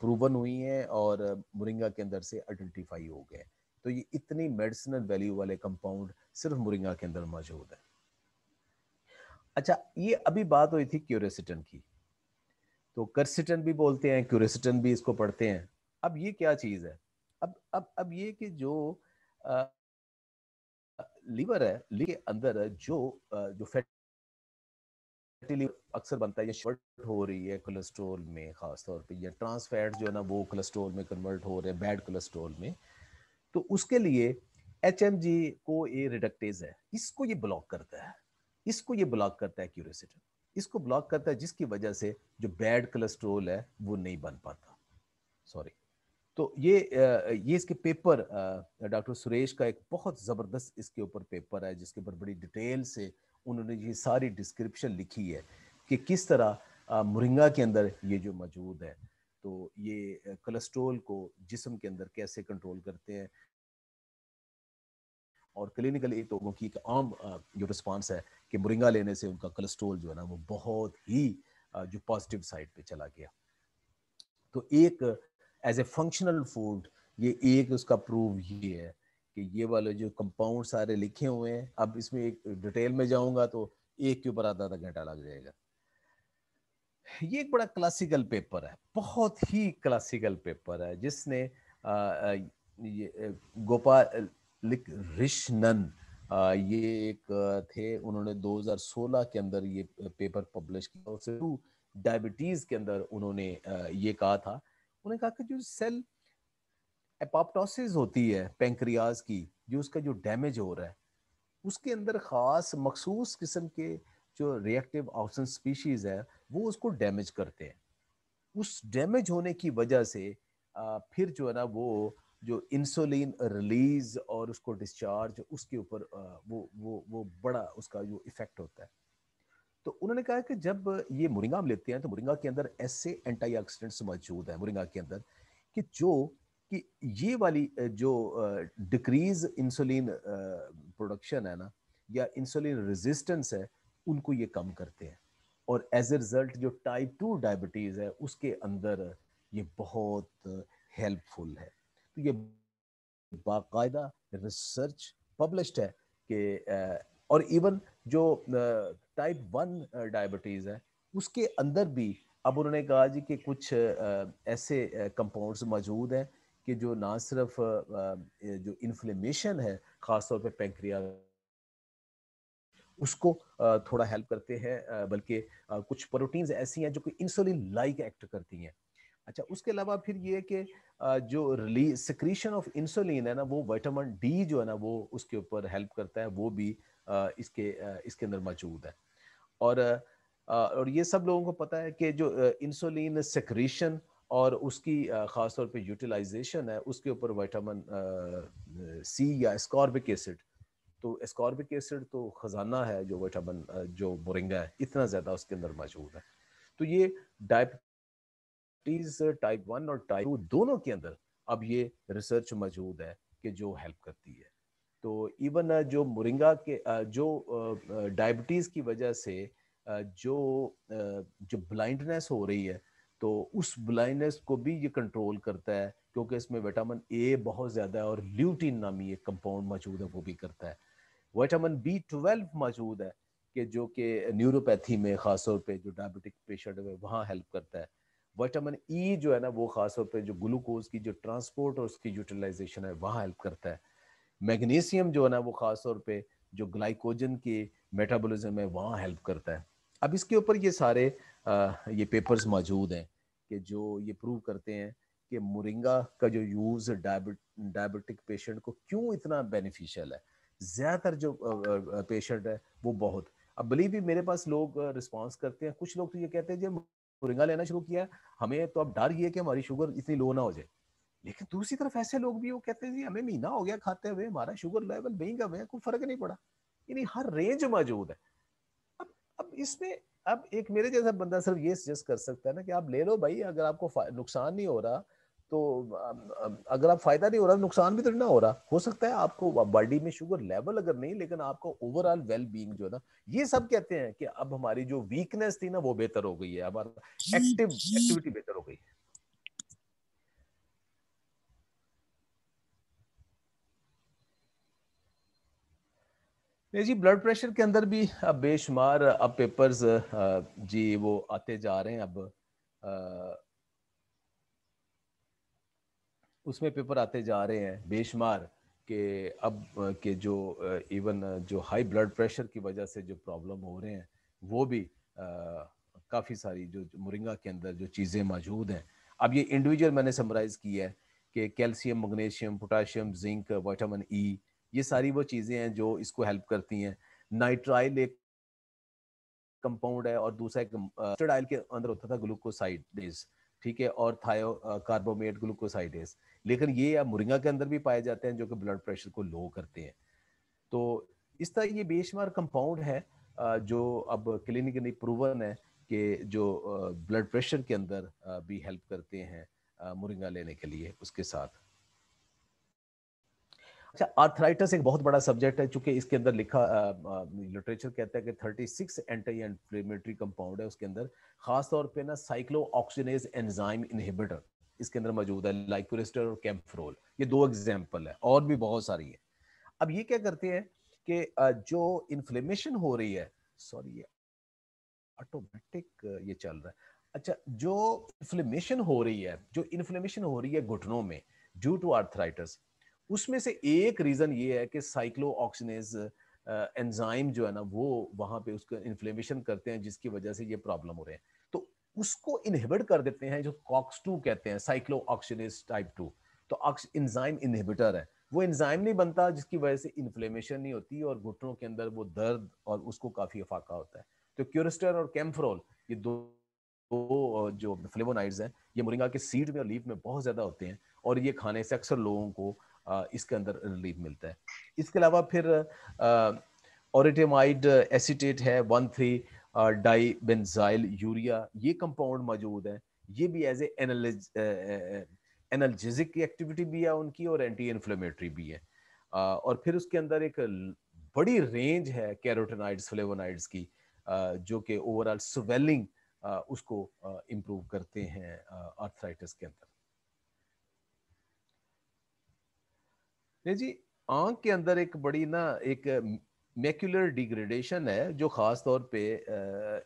प्रूवन हुई हैं और मुरिंगा के अंदर से आइडेंटिफाई हो गए तो ये इतनी मेडिसिनल वैल्यू वाले कंपाउंड सिर्फ मुरिंगा के अंदर मौजूद है अच्छा ये अभी बात हुई थी क्यूरेसिटन की तो करसिटन भी बोलते हैं क्यूरेसिटन भी इसको पढ़ते हैं अब ये क्या चीज़ है अब अब अब ये कि जो आ, लीवर है लीवर के अंदर जो आ, जो फैट अक्सर बनता है या शर्ट हो रही है कोलेस्ट्रोल में खासतौर पे या ट्रांस फैट जो है ना वो कोलेस्ट्रोल में कन्वर्ट हो रहे हैं बैड कोलेस्ट्रोल में तो उसके लिए एच को ए रिडक्टेज है इसको ये ब्लॉक करता है इसको ये ब्लॉक करता है क्यूरेसिटर इसको ब्लॉक करता है जिसकी वजह से जो बैड कोलेस्ट्रोल है वो नहीं बन पाता सॉरी तो ये ये इसके पेपर डॉक्टर सुरेश का एक बहुत ज़बरदस्त इसके ऊपर पेपर है जिसके ऊपर बड़ी डिटेल से उन्होंने ये सारी डिस्क्रिप्शन लिखी है कि किस तरह मुरिंगा के अंदर ये जो मौजूद है तो ये कोलेस्ट्रोल को जिसम के अंदर कैसे कंट्रोल करते हैं और क्लिनिकली लोगों की एक आम जो रिस्पॉन्स है कि मुरिंगा लेने से उनका कोलेस्ट्रोल जो है ना वो बहुत ही जो पॉजिटिव साइड पे चला गया तो एक एज ए फंक्शनल फूड ये एक उसका प्रूव ये है कि ये वाले जो कंपाउंड सारे लिखे हुए हैं अब इसमें एक डिटेल में जाऊंगा तो एक के ऊपर आधा आधा घंटा लग जाएगा ये एक बड़ा क्लासिकल पेपर है बहुत ही क्लासिकल पेपर है जिसने आ, ये गोपाल लिक रिशनन ये एक थे उन्होंने 2016 के अंदर ये पेपर पब्लिश किया और टू डायबिटीज के अंदर उन्होंने ये कहा था उन्होंने कहा कि जो सेल एपाप्टोसिस होती है पेंक्रियाज की जो उसका जो डैमेज हो रहा है उसके अंदर ख़ास मखसूस किस्म के जो रिएक्टिव ऑक्सीजन स्पीशीज़ है वो उसको डैमेज करते हैं उस डैमेज होने की वजह से फिर जो है ना वो जो इंसुलिन रिलीज और उसको डिस्चार्ज उसके ऊपर वो वो वो बड़ा उसका जो इफेक्ट होता है तो उन्होंने कहा कि जब ये मुरिंगा हम लेते हैं तो मुरिंगा के अंदर ऐसे एंटीऑक्सीडेंट्स मौजूद हैं मुरिंगा के अंदर कि जो कि ये वाली जो डिक्रीज इंसुलिन प्रोडक्शन है ना या इंसुलिन रेजिस्टेंस है उनको ये कम करते हैं और एज ए रिजल्ट जो टाइप टू डायबिटीज़ है उसके अंदर ये बहुत हेल्पफुल है तो ये बाकायदा रिसर्च पब्लिश्ड है कि और इवन जो टाइप वन डायबिटीज़ है उसके अंदर भी अब उन्होंने कहा जी कि कुछ ऐसे कंपाउंड्स मौजूद हैं कि जो ना सिर्फ जो इन्फ्लेमेशन है ख़ासतौर पे पेंक्रिया उसको थोड़ा हेल्प करते हैं बल्कि कुछ प्रोटीन्स ऐसी हैं जो कि इंसुलिन लाइक एक्ट करती हैं अच्छा उसके अलावा फिर ये कि जो रिलीज सिक्रीशन ऑफ इंसुलिन है ना वो विटामिन डी जो है ना वो उसके ऊपर हेल्प करता है वो भी इसके इसके अंदर मौजूद है और और ये सब लोगों को पता है कि जो इंसुलिन सिक्रीशन और उसकी ख़ास तौर पे यूटिलाइजेशन है उसके ऊपर विटामिन सी या स्कॉर्बिक एसिड तो स्कॉर्बिक एसिड तो ख़जाना है जो विटामिन जो मोरिंगा है इतना ज़्यादा उसके अंदर मौजूद है तो ये डाइप डायबिटीज टाइप वन और टाइप टू दोनों के अंदर अब ये रिसर्च मौजूद है कि जो हेल्प करती है तो इवन uh, जो मुरिंगा के uh, जो डायबिटीज़ uh, की वजह से जो जो ब्लाइंडनेस हो रही है तो उस ब्लाइंडनेस को भी ये कंट्रोल करता है क्योंकि इसमें विटामिन ए बहुत ज़्यादा है और ल्यूटीन नामी एक कंपाउंड मौजूद है वो भी करता है विटामिन बी ट्वेल्व मौजूद है कि जो कि न्यूरोपैथी में ख़ास तौर पे जो डायबिटिक पेशेंट है वहाँ हेल्प करता है विटामिन ई e जो है ना वो खासतौर पर जो ग्लूकोज की जो ट्रांसपोर्ट और उसकी यूटिलाइजेशन है वहाँ हेल्प करता है मैग्नीशियम जो है ना वो खासतौर पर जो ग्लाइकोजन के मेटाबॉलिज्म है वहाँ हेल्प करता है अब इसके ऊपर ये सारे आ, ये पेपर्स मौजूद हैं कि जो ये प्रूव करते हैं कि मुरिंगा का जो यूज़ डायबिट डायबिटिक पेशेंट को क्यों इतना बेनिफिशियल है ज़्यादातर जो पेशेंट है वो बहुत अब बिलीव भी मेरे पास लोग रिस्पॉन्स करते हैं कुछ लोग तो ये कहते हैं जी मुरिंगा लेना शुरू किया हमें तो अब डर ये कि हमारी शुगर इतनी लो ना हो जाए लेकिन दूसरी तरफ ऐसे लोग भी वो कहते हैं हमें महीना हो गया खाते हुए हमारा शुगर लेवल नहीं कम कोई फर्क नहीं पड़ा यानी हर रेंज मौजूद है अब अब इसमें अब एक मेरे जैसा बंदा सिर्फ ये सजेस्ट कर सकता है ना कि आप ले लो भाई अगर आपको नुकसान नहीं हो रहा तो अगर आप फायदा नहीं हो रहा नुकसान भी तो ना हो रहा हो सकता है आपको बॉडी में शुगर लेवल अगर नहीं लेकिन आपका ओवरऑल वेल बींग जो है ना ये सब कहते हैं कि अब हमारी जो वीकनेस थी ना वो बेहतर हो गई है हमारा एक्टिव एक्टिविटी बेहतर हो गई है जी ब्लड प्रेशर के अंदर भी अब बेशुमार अब पेपर्स जी वो आते जा रहे हैं अब उसमें पेपर आते जा रहे हैं बेशुमार के अब के जो इवन जो हाई ब्लड प्रेशर की वजह से जो प्रॉब्लम हो रहे हैं वो भी काफ़ी सारी जो मुरिंगा के अंदर जो चीज़ें मौजूद हैं अब ये इंडिविजुअल मैंने समराइज़ किया है कि calcium magnesium potassium zinc vitamin E ये सारी वो चीज़ें हैं जो इसको हेल्प करती हैं नाइट्राइल एक कंपाउंड है और दूसरा एक आ, के अंदर होता था ग्लूकोसाइडेज ठीक है और थायो कार्बोमेट ग्लूकोसाइडेज लेकिन ये या मुरिंगा के अंदर भी पाए जाते हैं जो कि ब्लड प्रेशर को लो करते हैं तो इस तरह ये बेशुमार कंपाउंड है जो अब क्लिनिकली प्रूवन है कि जो ब्लड प्रेशर के अंदर भी हेल्प करते हैं मुरिंगा लेने के लिए उसके साथ अच्छा आर्थराइटिस एक बहुत बड़ा सब्जेक्ट है चूंकि इसके अंदर लिखा लिटरेचर कहता है कि 36 एंटी इन्फ्लेमेटरी कंपाउंड है उसके अंदर खास तौर ना साइक्लो ऑक्सीनेज एनजाइम इनहिबिटर इसके अंदर मौजूद है लाइक पुरेस्टर और कैम्फ्रोल ये दो एग्जाम्पल है और भी बहुत सारी है अब ये क्या करते हैं कि जो इन्फ्लेमेशन हो रही है सॉरी ये ऑटोमेटिक ये चल रहा है अच्छा जो इन्फ्लेमेशन हो रही है जो इन्फ्लेमेशन हो रही है घुटनों में ड्यू टू आर्थराइटिस उसमें से एक रीज़न ये है कि साइक्लो ऑक्सीनेज एंजाइम जो है ना वो वहां पे उसको इन्फ्लेमेशन करते हैं जिसकी वजह से ये प्रॉब्लम हो रहे हैं उसको इनहिबिट कर देते हैं जो कॉक्स टू कहते हैं साइक्लो टाइप टू तो इंजाइम इनहिबिटर है वो इंजाइम नहीं बनता जिसकी वजह से इन्फ्लेमेशन नहीं होती और घुटनों के अंदर वो दर्द और उसको काफी अफाका होता है तो क्यूरिस्टर और कैम्फ्रोल ये दो तो जो फ्लेवोनाइड्स हैं ये मुरिंगा के सीड में और लीफ में बहुत ज्यादा होते हैं और ये खाने से अक्सर लोगों को इसके अंदर रिलीफ मिलता है इसके अलावा फिर ऑरिटेमाइड एसिटेट है one three di benzyl urea ये कंपाउंड मौजूद हैं ये भी एज ए एनालिज की एक्टिविटी भी है उनकी और एंटी इन्फ्लेमेटरी भी है आ, और फिर उसके अंदर एक बड़ी रेंज है कैरोटेनाइड्स फ्लेवोनाइड्स की आ, जो कि ओवरऑल स्वेलिंग उसको इम्प्रूव करते हैं आर्थराइटिस के अंदर जी आंख के अंदर एक बड़ी ना एक मेक्यूलर डिग्रेडेशन है जो ख़ास तौर पे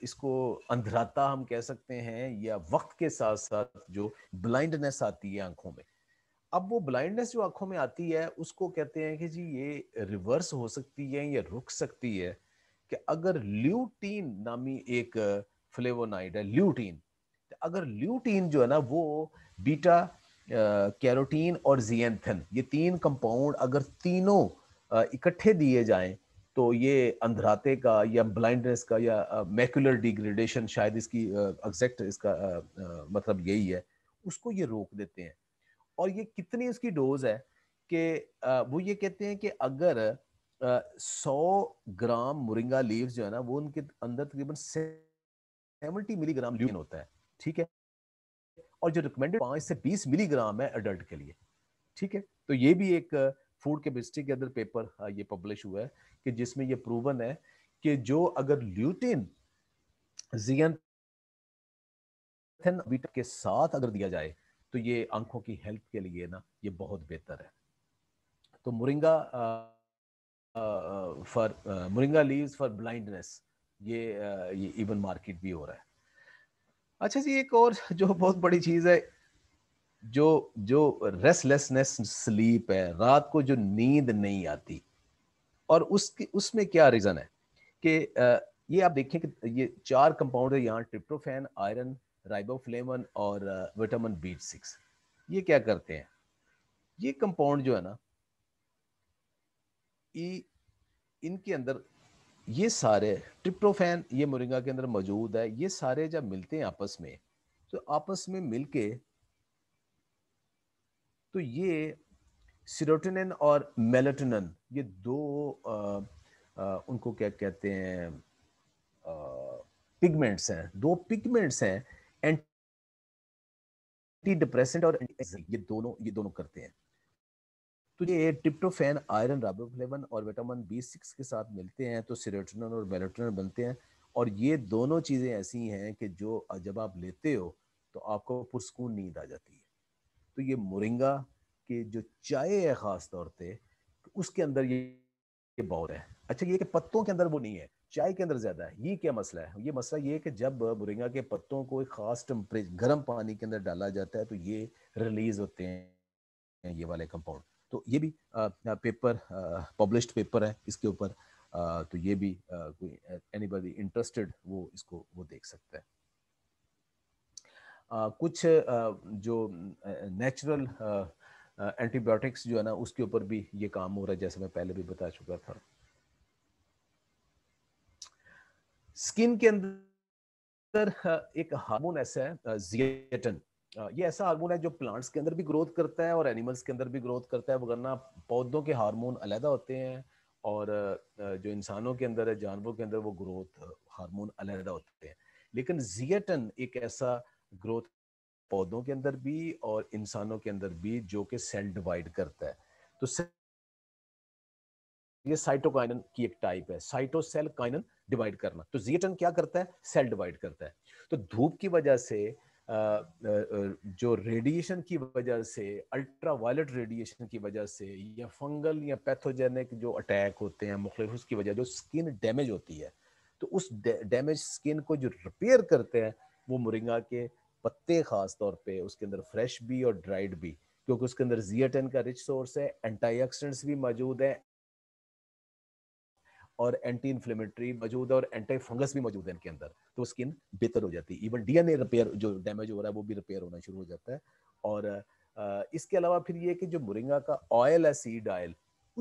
इसको अंधराता हम कह सकते हैं या वक्त के साथ साथ जो ब्लाइंडनेस आती है आंखों में अब वो ब्लाइंडनेस जो आंखों में आती है उसको कहते हैं कि जी ये रिवर्स हो सकती है या रुक सकती है कि अगर ल्यूटीन नामी एक फ्लेवोनाइड है ल्यूटीन तो अगर ल्यूटीन जो है ना वो बीटा कैरोटीन और जियंथन ये तीन कंपाउंड अगर तीनों इकट्ठे दिए जाएं तो ये अंधराते का या ब्लाइंडनेस का या मैकुलर डिग्रेडेशन शायद इसकी एग्जैक्ट इसका मतलब यही है उसको ये रोक देते हैं और ये कितनी उसकी डोज है कि वो ये कहते हैं कि अगर सौ ग्राम मुरिंगा लीव्स जो है ना वो उनके अंदर तकरीबन सेवेंटी मिलीग्राम ल्यून होता है ठीक है और जो रिकमेंडेड पाँच से बीस मिलीग्राम है अडल्ट के लिए ठीक है तो ये भी एक फूड केमिस्ट्री के अंदर पेपर हाँ, ये पब्लिश हुआ है कि जिसमें ये प्रूवन है कि जो अगर ल्यूटिन जियन के साथ अगर दिया जाए तो ये आंखों की हेल्थ के लिए ना ये बहुत बेहतर है तो moringa for moringa leaves for blindness ये इवन मार्केट भी हो रहा है अच्छा जी एक और जो बहुत बड़ी चीज़ है जो जो रेस्टलेसनेस स्लीप है रात को जो नींद नहीं आती और उसकी उसमें क्या रीज़न है कि ये आप देखें कि ये चार कंपाउंड है यहाँ ट्रिप्टोफैन आयरन राइबोफ्लेमन और विटामिन बी सिक्स ये क्या करते हैं ये कंपाउंड जो है ना ये इनके अंदर ये सारे ट्रिप्टोफैन ये मुरिंगा के अंदर मौजूद है ये सारे जब मिलते हैं आपस में तो आपस में मिलके तो ये सीरोटोनिन और मेलाटोनिन ये दो आ, आ, उनको क्या कहते हैं पिगमेंट्स हैं दो पिगमेंट्स हैं एंटी डिप्रेसेंट और ये दोनों ये दोनों करते हैं तो ये टिप्टोफेन आयरन राबोफ्लेवन और विटामिन बी सिक्स के साथ मिलते हैं तो सीरोटोनिन और मेलाटोनिन बनते हैं और ये दोनों चीज़ें ऐसी हैं कि जो जब आप लेते हो तो आपको पुरस्कून नींद आ जाती है तो ये मुरिंगा के जो चाय है ख़ास तौर पर उसके अंदर ये ये बहुत है अच्छा ये कि पत्तों के अंदर वो नहीं है चाय के अंदर ज्यादा है ये क्या मसला है ये मसला ये है कि जब मुरिंगा के पत्तों को एक खास टेम्परेचर गर्म पानी के अंदर डाला जाता है तो ये रिलीज होते हैं ये वाले कंपाउंड तो ये भी आ, पेपर पब्लिश्ड पेपर है इसके ऊपर तो ये भी एनी इंटरेस्टेड वो इसको वो देख सकता है कुछ जो नेचुरल एंटीबायोटिक्स जो है ना उसके ऊपर भी ये काम हो रहा है जैसे मैं पहले भी बता चुका था स्किन के अंदर एक हार्मोन ऐसा है जियटन ये ऐसा हार्मोन है जो प्लांट्स के अंदर भी ग्रोथ करता है और एनिमल्स के अंदर भी ग्रोथ करता है वगरना पौधों के हार्मोन अलहदा होते हैं और जो इंसानों के अंदर है जानवरों के अंदर वो ग्रोथ हार्मोन अलहदा होते हैं लेकिन जियटन एक ऐसा ग्रोथ पौधों के अंदर भी और इंसानों के अंदर भी जो कि सेल डिवाइड करता है तो ये साइटोकाइनन की एक टाइप है साइटोसेल काइनन डिवाइड करना तो जीटन क्या करता है सेल डिवाइड करता है तो धूप की वजह से जो रेडिएशन की वजह से अल्ट्रावायलेट रेडिएशन की वजह से या फंगल या पैथोजेनिक जो अटैक होते हैं मुख्तलिफ उसकी वजह जो स्किन डैमेज होती है तो उस डैमेज स्किन को जो रिपेयर करते हैं वो मुरिंगा के पत्ते खास तौर पे उसके अंदर फ्रेश भी और ड्राइड भी क्योंकि उसके अंदर जियाटेन का रिच सोर्स है एंटीऑक्सीडेंट्स भी मौजूद है और एंटी इन्फ्लेमेटरी मौजूद है और एंटी फंगस भी मौजूद है इनके अंदर तो स्किन बेहतर हो जाती है इवन डीएनए रिपेयर जो डैमेज हो रहा है वो भी रिपेयर होना शुरू हो जाता है और इसके अलावा फिर ये कि जो मुरिंगा का ऑयल है सीड ऑयल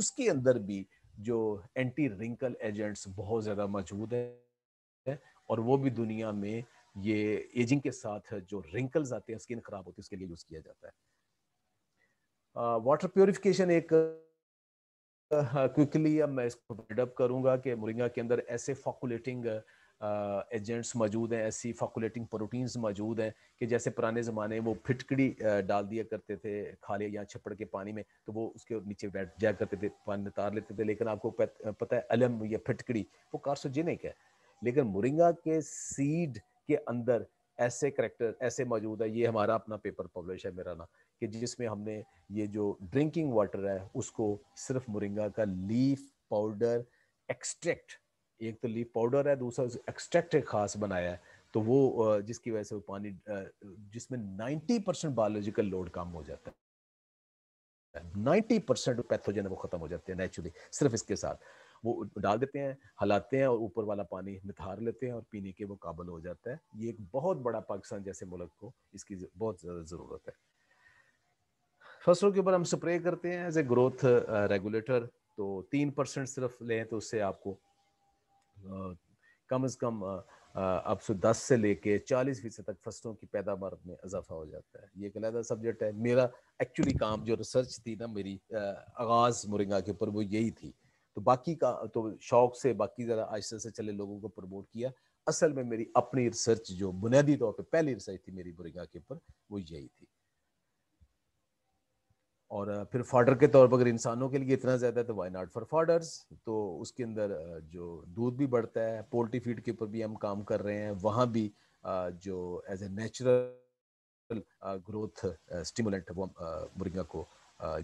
उसके अंदर भी जो एंटी रिंकल एजेंट्स बहुत ज़्यादा मौजूद है और वो भी दुनिया में ये एजिंग के साथ जो रिंकल्स आते हैं स्किन खराब होती है उसके लिए यूज़ किया जाता है वाटर प्योरिफिकेशन एक क्विकली अब मैं इसको बिल्डअप करूंगा कि मुरिंगा के अंदर ऐसे फॉकुलेटिंग एजेंट्स मौजूद हैं ऐसी फॉकुलेटिंग प्रोटीन्स मौजूद हैं कि जैसे पुराने ज़माने वो फिटकड़ी डाल दिया करते थे खाले या छप्पड़ के पानी में तो वो उसके नीचे बैठ जाया करते थे पानी उतार लेते थे लेकिन आपको पता है अलम या फिटकड़ी वो कार्सोजेनिक है लेकिन मुरिंगा के सीड के अंदर ऐसे करेक्टर ऐसे मौजूद है ये हमारा अपना पेपर पब्लिश है मेरा ना कि जिसमें हमने ये जो ड्रिंकिंग वाटर है उसको सिर्फ मुरिंगा का लीफ पाउडर एक्सट्रैक्ट एक तो लीफ पाउडर है दूसरा एक्सट्रैक्ट एक खास बनाया है तो वो जिसकी वजह से वो पानी जिसमें 90 परसेंट बायोलॉजिकल लोड कम हो जाता है 90 परसेंट पैथोजन वो खत्म हो जाते हैं नेचुरली सिर्फ इसके साथ वो डाल देते हैं हलाते हैं और ऊपर वाला पानी निथार लेते हैं और पीने के वो काबल हो जाता है ये एक बहुत बड़ा पाकिस्तान जैसे मुल्क को इसकी बहुत ज़्यादा ज़रूरत है फसलों के ऊपर हम स्प्रे करते हैं एज ए ग्रोथ रेगुलेटर तो तीन परसेंट सिर्फ लें तो उससे आपको कम अज़ कम अब से दस से लेके चालीस फीसद तक फसलों की पैदावार में इजाफा हो जाता है ये एक अलहदा सब्जेक्ट है मेरा एक्चुअली काम जो रिसर्च थी ना मेरी आगाज़ मुरंगा के ऊपर वो यही थी तो बाकी का तो शौक से बाकी ज़रा आज से चले लोगों को प्रमोट किया असल में मेरी अपनी रिसर्च जो बुनियादी तौर पर पहली रिसर्च थी मेरी बुरेगा के ऊपर वो यही थी और फिर फॉर्डर के तौर पर अगर इंसानों के लिए इतना ज़्यादा है तो वाई नॉट फॉर फॉर्डर्स तो उसके अंदर जो दूध भी बढ़ता है पोल्ट्री फीड के ऊपर भी हम काम कर रहे हैं वहाँ भी जो as a natural growth stimulant वो मुर्गा को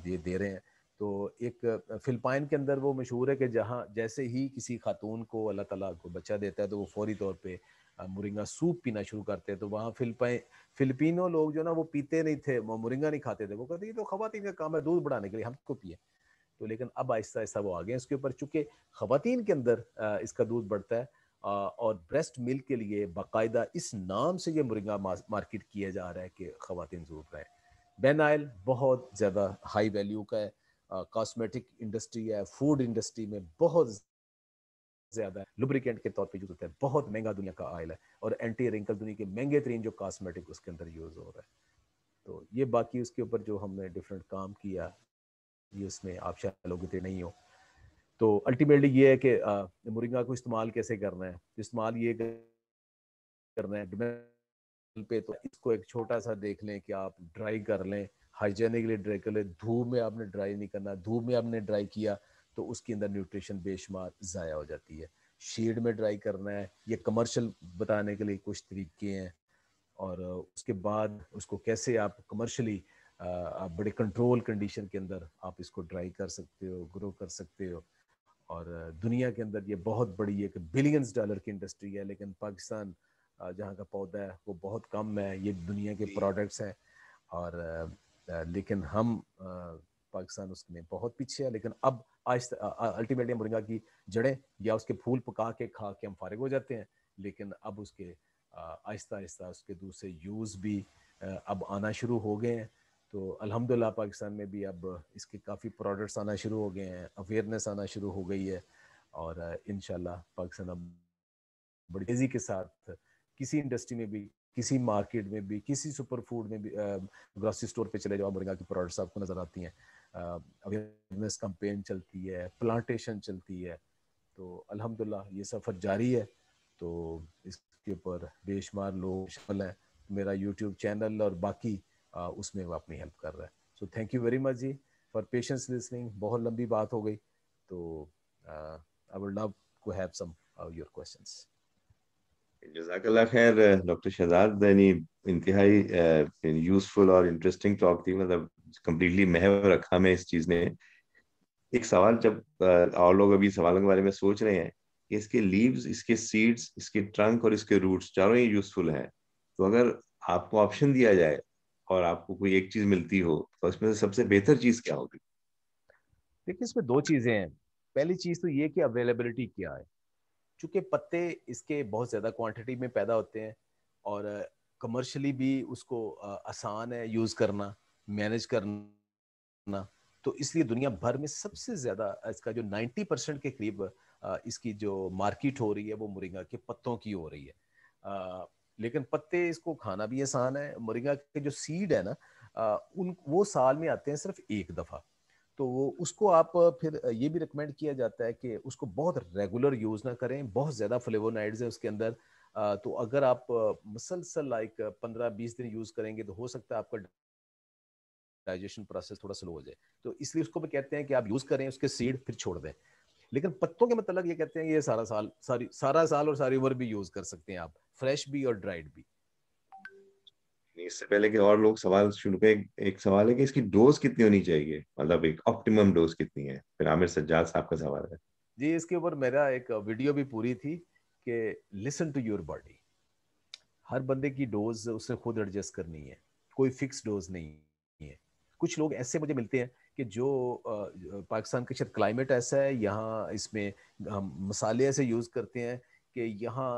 ये दे रहे हैं तो एक फिलपाइन के अंदर वो मशहूर है कि जहाँ जैसे ही किसी खातून को अल्लाह ताला को बच्चा देता है तो वो फौरी तौर पे मुरिंगा सूप पीना शुरू करते हैं तो वहाँ फिलपाइन फिलिपिनो लोग जो ना वो पीते नहीं थे वो मुरिंगा नहीं खाते थे वो कहते ये तो खातन का काम है दूध बढ़ाने के लिए हमको तो पिए तो लेकिन अब आहिस्ता आहिस्ता वो आ गए इसके ऊपर चूँकि ख़वान के अंदर इसका दूध बढ़ता है और ब्रेस्ट मिल्क के लिए बाकायदा इस नाम से ये मुरिंगा मार्केट किया जा रहा है कि ख़वान जरूर पाएँ बेनाइल बहुत ज़्यादा हाई वैल्यू का है कॉस्मेटिक इंडस्ट्री है फूड इंडस्ट्री में बहुत ज्यादा लुब्रिकेंट के तौर पे यूज होता है बहुत महंगा दुनिया का ऑयल है और एंटी रिंकल दुनिया के महंगे तरीन जो कॉस्मेटिक उसके अंदर यूज हो रहा है तो ये बाकी उसके ऊपर जो हमने डिफरेंट काम किया ये उसमें आप शायद लोग इतने नहीं हो तो अल्टीमेटली ये है कि मुरिंगा को इस्तेमाल कैसे करना है इस्तेमाल ये करना है पे तो इसको एक छोटा सा देख लें कि आप ड्राई कर लें हाइजेनिक के लिए ड्राई कर ले धूप में आपने ड्राई नहीं करना धूप में आपने ड्राई किया तो उसके अंदर न्यूट्रिशन बेशुमार ज़ाया हो जाती है शेड में ड्राई करना है ये कमर्शियल बताने के लिए कुछ तरीके हैं और उसके बाद उसको कैसे आप कमर्शली आप बड़े कंट्रोल कंडीशन के अंदर आप इसको ड्राई कर सकते हो ग्रो कर सकते हो और दुनिया के अंदर ये बहुत बड़ी एक बिलियंस डॉलर की इंडस्ट्री है लेकिन पाकिस्तान जहाँ का पौधा है वो बहुत कम है ये दुनिया के प्रोडक्ट्स हैं और लेकिन हम पाकिस्तान उसमें बहुत पीछे है लेकिन अब आज अल्टीमेटली मुरंगा की जड़ें या उसके फूल पका के खा के हम फारग हो जाते हैं लेकिन अब उसके आहिस्ता आहिस्ता उसके दूसरे यूज़ भी अब आना शुरू हो गए हैं तो अल्हम्दुलिल्लाह पाकिस्तान में भी अब इसके काफ़ी प्रोडक्ट्स आना शुरू हो गए हैं अवेयरनेस आना शुरू हो गई है और इन पाकिस्तान अब बड़ी तेज़ी के साथ किसी इंडस्ट्री में भी किसी मार्केट में भी किसी सुपर फूड में भी ग्रॉसरी स्टोर पे चले जाओ मुर्गा की प्रोडक्ट्स आपको नजर आती हैं अवेयरनेस कंपेन चलती है प्लांटेशन चलती है तो अल्हम्दुलिल्लाह ये सफ़र जारी है तो इसके ऊपर बेशुमार लोग शामिल हैं मेरा यूट्यूब चैनल और बाकी आ, उसमें वो अपनी हेल्प कर रहा है so thank you very much जी फॉर पेशेंस लिसनिंग बहुत लंबी बात हो गई तो I would love to have some your questions जजाकल्ला खैर डॉक्टर शहजाद यानी इंतहाई यूजफुल और इंटरेस्टिंग टॉक थी मतलब कम्प्लीटली महव रखा मैं इस चीज़ ने एक सवाल जब और लोग अभी सवालों के बारे में सोच रहे हैं कि इसके लीव्स इसके सीड्स इसके ट्रंक और इसके रूट्स चारों ही यूजफुल हैं तो अगर आपको ऑप्शन दिया जाए और आपको कोई एक चीज़ मिलती हो तो इसमें से सबसे बेहतर चीज़ क्या होगी देखिए इसमें दो चीज़ें हैं पहली चीज़ तो ये कि अवेलेबिलिटी क्या है चूँकि पत्ते इसके बहुत ज़्यादा क्वांटिटी में पैदा होते हैं और कमर्शली भी उसको आसान है यूज़ करना मैनेज करना तो इसलिए दुनिया भर में सबसे ज़्यादा इसका जो 90 परसेंट के करीब इसकी जो मार्केट हो रही है वो मुरिंगा के पत्तों की हो रही है लेकिन पत्ते इसको खाना भी आसान है मुरिंगा के जो सीड है ना उन वो साल में आते हैं सिर्फ एक दफ़ा तो वो उसको आप फिर ये भी रिकमेंड किया जाता है कि उसको बहुत रेगुलर यूज़ ना करें बहुत ज़्यादा फ्लेवोनाइड्स है उसके अंदर तो अगर आप मुसलसल लाइक पंद्रह बीस दिन यूज़ करेंगे तो हो सकता है आपका डाइजेशन प्रोसेस थोड़ा स्लो हो जाए तो इसलिए उसको भी कहते हैं कि आप यूज़ करें उसके सीड फिर छोड़ दें लेकिन पत्तों के मतलब ये कहते हैं ये सारा साल सारी सारा साल और सारी उम्र भी यूज़ कर सकते हैं आप फ्रेश भी और ड्राइड भी इससे पहले कि और लोग सवाल शुरू पे एक सवाल है कि इसकी डोज कितनी होनी चाहिए मतलब एक ऑप्टिमम डोज कितनी है फिर आमिर सज्जाद साहब का सवाल है जी इसके ऊपर मेरा एक वीडियो भी पूरी थी कि लिसन टू योर बॉडी हर बंदे की डोज उसने खुद एडजस्ट करनी है कोई फिक्स डोज नहीं है कुछ लोग ऐसे मुझे मिलते हैं कि जो पाकिस्तान के शायद क्लाइमेट ऐसा है यहाँ इसमें हम मसाले ऐसे यूज़ करते हैं कि यहाँ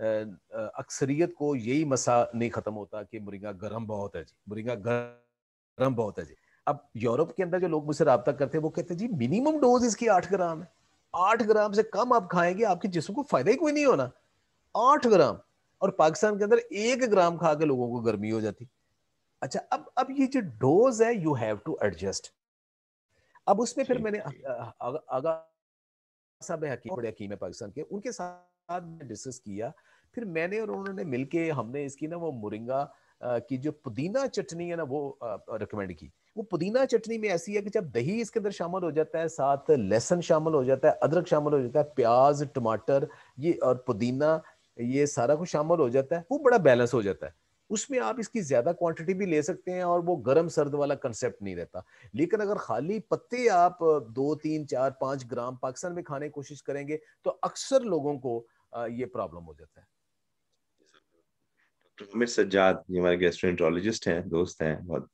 अक्सरियत को यही मसा नहीं ख़त्म होता कि मुरिंगा गर्म बहुत है जी मुरिंगा गर्म बहुत है जी अब यूरोप के अंदर जो लोग मुझसे रबता करते हैं वो कहते हैं जी मिनिमम डोज इसकी आठ ग्राम है आठ ग्राम से कम आप खाएंगे आपके जिसम को फायदा ही कोई नहीं होना आठ ग्राम और पाकिस्तान के अंदर एक ग्राम खा के लोगों को गर्मी हो जाती अच्छा अब अब ये जो डोज है यू हैव टू एडजस्ट अब उसमें फिर मैंने आगा साहब हकीम बड़े हकीम है पाकिस्तान के उनके साथ बाद डिस्कस किया फिर मैंने और उन्होंने मिलके हमने इसकी ना वो मुरिंगा की जो पुदीना चटनी है ना वो रिकमेंड की वो पुदीना चटनी में ऐसी है कि जब दही इसके अंदर शामिल हो जाता है साथ लहसन शामिल हो जाता है अदरक शामिल हो जाता है प्याज टमाटर ये और पुदीना ये सारा कुछ शामिल हो जाता है वो बड़ा बैलेंस हो जाता है उसमें आप इसकी ज्यादा क्वांटिटी भी ले सकते हैं और वो गर्म सर्द वाला कंसेप्ट नहीं रहता लेकिन अगर खाली पत्ते आप दो तीन चार पाँच ग्राम पाकिस्तान में खाने की कोशिश करेंगे तो अक्सर लोगों को ये प्रॉब्लम हो जाता है आमिर तो सज्जाद ये हमारे हैं दोस्त हैं बहुत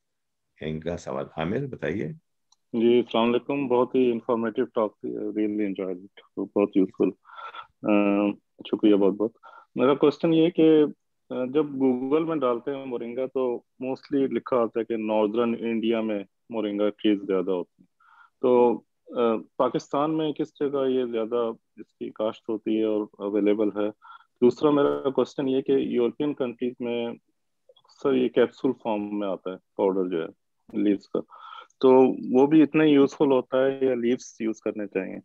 इनका सवाल आमिर बताइए जी बहुत ही इंफॉर्मेटिव टॉक रियली इट बहुत यूजफुल शुक्रिया बहुत बहुत मेरा क्वेश्चन ये है कि जब गूगल में डालते हैं मोरिंगा तो मोस्टली लिखा होता है कि नॉर्दर्न इंडिया में मोरिंगा ट्रीज ज्यादा होती है तो पाकिस्तान में किस जगह ये ज़्यादा इसकी काश्त होती है और अवेलेबल है दूसरा मेरा क्वेश्चन ये कि यूरोपियन कंट्रीज में अक्सर ये कैप्सूल फॉर्म में आता है पाउडर जो है लीव्स का तो वो भी इतना यूजफुल होता है या लीव्स यूज करने चाहिए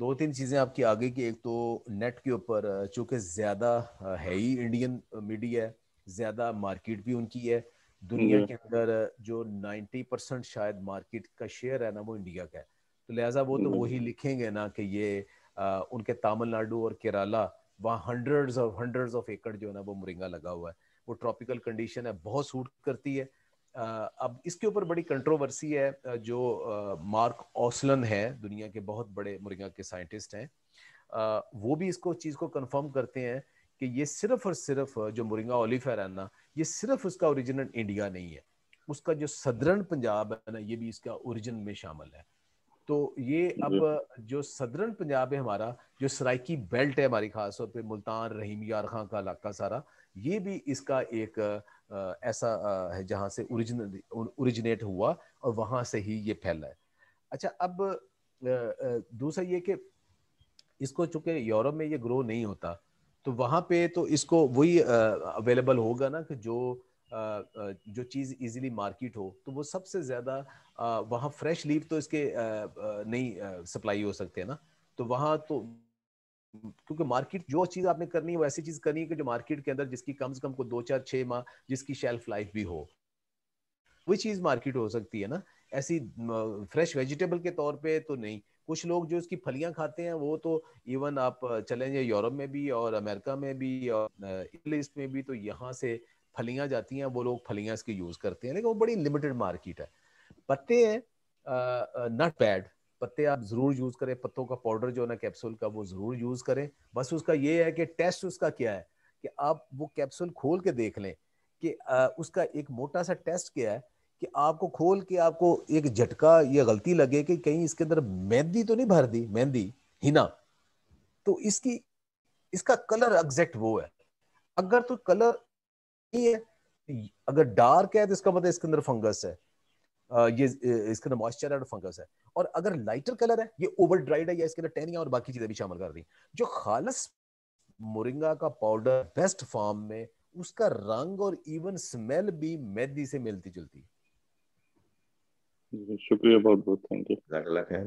दो तीन चीज़ें आपकी आगे की एक तो नेट के ऊपर चूंकि ज़्यादा है ही इंडियन मीडिया है ज़्यादा मार्केट भी उनकी है दुनिया हम्म। के अंदर जो 90 परसेंट शायद मार्केट का शेयर है ना वो इंडिया का है तो लिहाजा वो तो वही हम्म। लिखेंगे ना कि ये आ, उनके तमिलनाडु और केरला वहाँ हंड्रेड ऑफ हंड्रेड ऑफ एकड़ जो है ना वो मुरिंगा लगा हुआ है वो ट्रॉपिकल कंडीशन है बहुत सूट करती है आ, अब इसके ऊपर बड़ी कंट्रोवर्सी है जो आ, मार्क ऑसलन है दुनिया के बहुत बड़े मुरिंगा के साइंटिस्ट हैं वो भी इसको चीज़ को कन्फर्म करते हैं कि ये सिर्फ और सिर्फ जो मुरिंगा ओलीफेर है ना ये सिर्फ उसका ओरिजिनल इंडिया नहीं है उसका जो सदरन पंजाब है ना ये भी इसका ओरिजिन में शामिल है तो ये अब जो सदरन पंजाब है हमारा जो सराइकी बेल्ट है हमारी खास तौर पे मुल्तान रहीम यार खां का इलाका सारा ये भी इसका एक ऐसा है जहाँ से ओरिजिनल ओरिजिनेट हुआ और वहाँ से ही ये फैला है अच्छा अब दूसरा ये कि इसको चूंकि यूरोप में ये ग्रो नहीं होता तो वहां पे तो इसको वही अवेलेबल होगा ना कि जो जो चीज़ इजीली मार्केट हो तो वो सबसे ज़्यादा वहाँ फ्रेश लीव तो इसके नहीं सप्लाई हो सकते है ना तो वहाँ तो क्योंकि मार्केट जो चीज़ आपने करनी है वो ऐसी चीज़ करनी है कि जो मार्केट के अंदर जिसकी कम से कम को दो चार छः माह जिसकी शेल्फ लाइफ भी हो वही चीज़ मार्केट हो सकती है ना ऐसी फ्रेश वेजिटेबल के तौर पे तो नहीं कुछ लोग जो इसकी फलियां खाते हैं वो तो इवन आप चलेंगे यूरोप में भी और अमेरिका में भी और ईस्ट में भी तो यहाँ से फलियां जाती हैं वो लोग फलियां इसकी यूज करते हैं लेकिन वो बड़ी लिमिटेड मार्केट है पत्ते हैं नट बैड पत्ते आप जरूर यूज करें पत्तों का पाउडर जो है ना कैप्सूल का वो जरूर यूज करें बस उसका ये है कि टेस्ट उसका क्या है कि आप वो कैप्सूल खोल के देख लें कि उसका एक मोटा सा टेस्ट क्या है कि आपको खोल के आपको एक झटका ये गलती लगे कि कहीं इसके अंदर मेहंदी तो नहीं भर दी मेहंदी हिना तो इसकी इसका कलर एग्जैक्ट वो है अगर तो कलर है अगर डार्क है तो इसका मतलब इसके अंदर फंगस है ये इसके अंदर मॉइस्चर और फंगस है और अगर लाइटर कलर है ये ओवर ड्राइड है या इसके अंदर टेनिया और बाकी चीजें भी शामिल कर दी जो खालस मोरिंगा का पाउडर बेस्ट फॉर्म में उसका रंग और इवन स्मेल भी मेहंदी से मिलती जुलती है शुक्रिया बहुत बहुत थैंक यू